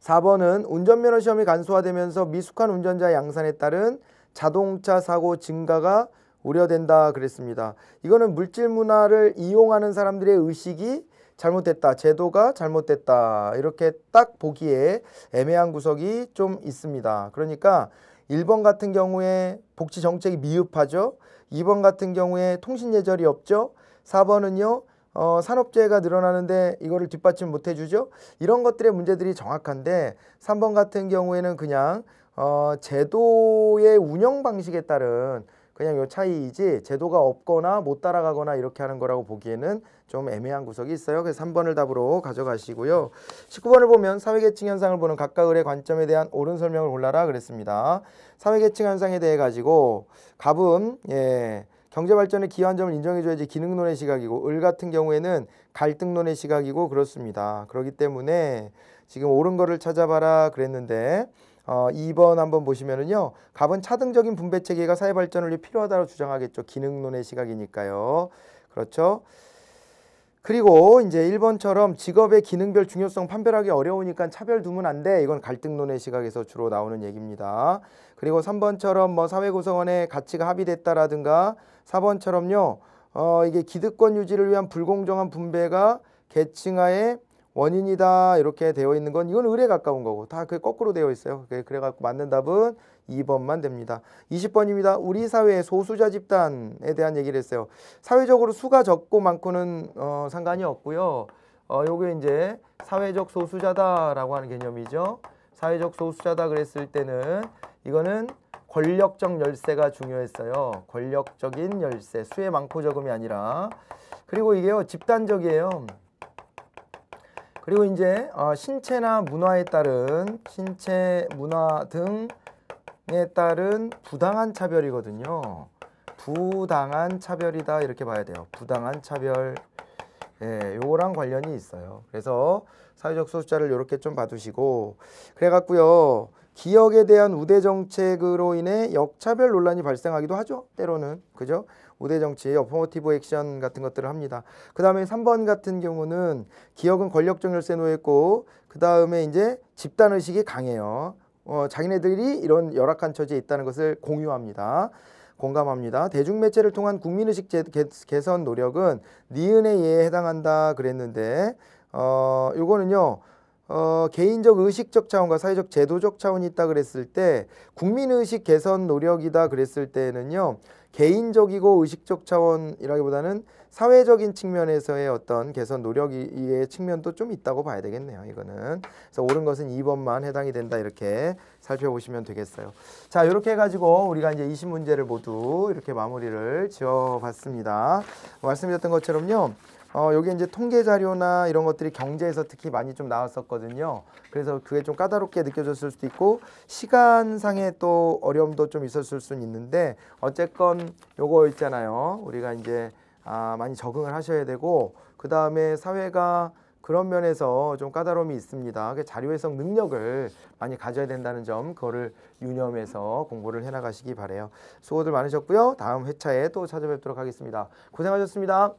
4번은 운전면허 시험이 간소화되면서 미숙한 운전자 양산에 따른 자동차 사고 증가가 우려된다 그랬습니다. 이거는 물질 문화를 이용하는 사람들의 의식이 잘못됐다. 제도가 잘못됐다. 이렇게 딱 보기에 애매한 구석이 좀 있습니다. 그러니까 1번 같은 경우에 복지 정책이 미흡하죠. 2번 같은 경우에 통신 예절이 없죠. 4번은요. 어, 산업재해가 늘어나는데 이거를 뒷받침 못 해주죠. 이런 것들의 문제들이 정확한데 3번 같은 경우에는 그냥 어, 제도의 운영 방식에 따른 그냥 요 차이이지 제도가 없거나 못 따라가거나 이렇게 하는 거라고 보기에는 좀 애매한 구석이 있어요. 그래서 3번을 답으로 가져가시고요. 19번을 보면 사회계층 현상을 보는 각각 의 관점에 대한 옳은 설명을 골라라 그랬습니다. 사회계층 현상에 대해 가지고 갑은 예, 경제 발전의 기여한점을 인정해줘야지 기능론의 시각이고 을 같은 경우에는 갈등론의 시각이고 그렇습니다. 그렇기 때문에 지금 옳은 거를 찾아봐라 그랬는데 어, 2번 한번 보시면은요. 갑은 차등적인 분배 체계가 사회 발전을 위해 필요하다고 주장하겠죠. 기능론의 시각이니까요. 그렇죠? 그리고 이제 1번처럼 직업의 기능별 중요성 판별하기 어려우니까 차별 두면 안 돼. 이건 갈등론의 시각에서 주로 나오는 얘기입니다. 그리고 3번처럼 뭐 사회 구성원의 가치가 합의됐다라든가 4번처럼요. 어, 이게 기득권 유지를 위한 불공정한 분배가 계층화의 원인이다 이렇게 되어 있는 건 이건 을에 가까운 거고 다 그 거꾸로 되어 있어요. 그래갖고 맞는 답은 2번만 됩니다. 20번입니다. 우리 사회의 소수자 집단에 대한 얘기를 했어요. 사회적으로 수가 적고 많고는 어, 상관이 없고요. 어, 요게 이제 사회적 소수자다라고 하는 개념이죠. 사회적 소수자다 그랬을 때는 이거는 권력적 열쇠가 중요했어요. 권력적인 열쇠, 수의 많고 적음이 아니라. 그리고 이게요, 집단적이에요. 그리고 이제 어, 신체나 문화에 따른 신체 문화 등에 따른 부당한 차별이거든요. 부당한 차별이다 이렇게 봐야 돼요. 부당한 차별 예, 요거랑 관련이 있어요. 그래서 사회적 소수자를 이렇게 좀 봐두시고 그래갖고요. 기억에 대한 우대 정책으로 인해 역차별 논란이 발생하기도 하죠. 때로는 그죠? 5대 정치, 어포모티브 액션 같은 것들을 합니다. 그 다음에 3번 같은 경우는 기업은 권력적 열쇠 놓였고 그 다음에 이제 집단의식이 강해요. 어, 자기네들이 이런 열악한 처지에 있다는 것을 공유합니다. 공감합니다. 대중매체를 통한 국민의식 개선 개 노력은 니은에 의해 해당한다 그랬는데 어, 요거는요. 어, 개인적 의식적 차원과 사회적 제도적 차원이 있다 그랬을 때 국민의식 개선 노력이다 그랬을 때는요. 개인적이고 의식적 차원이라기보다는 사회적인 측면에서의 어떤 개선 노력의 측면도 좀 있다고 봐야 되겠네요. 이거는 그래서 옳은 것은 2번만 해당이 된다 이렇게 살펴보시면 되겠어요. 자 이렇게 해가지고 우리가 이제 20문제를 모두 이렇게 마무리를 지어봤습니다. 말씀드렸던 것처럼요. 어, 여기 이제 통계 자료나 이런 것들이 경제에서 특히 많이 좀 나왔었거든요. 그래서 그게 좀 까다롭게 느껴졌을 수도 있고 시간상의 또 어려움도 좀 있었을 수는 있는데 어쨌건 요거 있잖아요. 우리가 이제 아, 많이 적응을 하셔야 되고 그 다음에 사회가 그런 면에서 좀 까다로움이 있습니다. 자료 해석 능력을 많이 가져야 된다는 점 그거를 유념해서 공부를 해나가시기 바래요. 수고들 많으셨고요. 다음 회차에 또 찾아뵙도록 하겠습니다. 고생하셨습니다.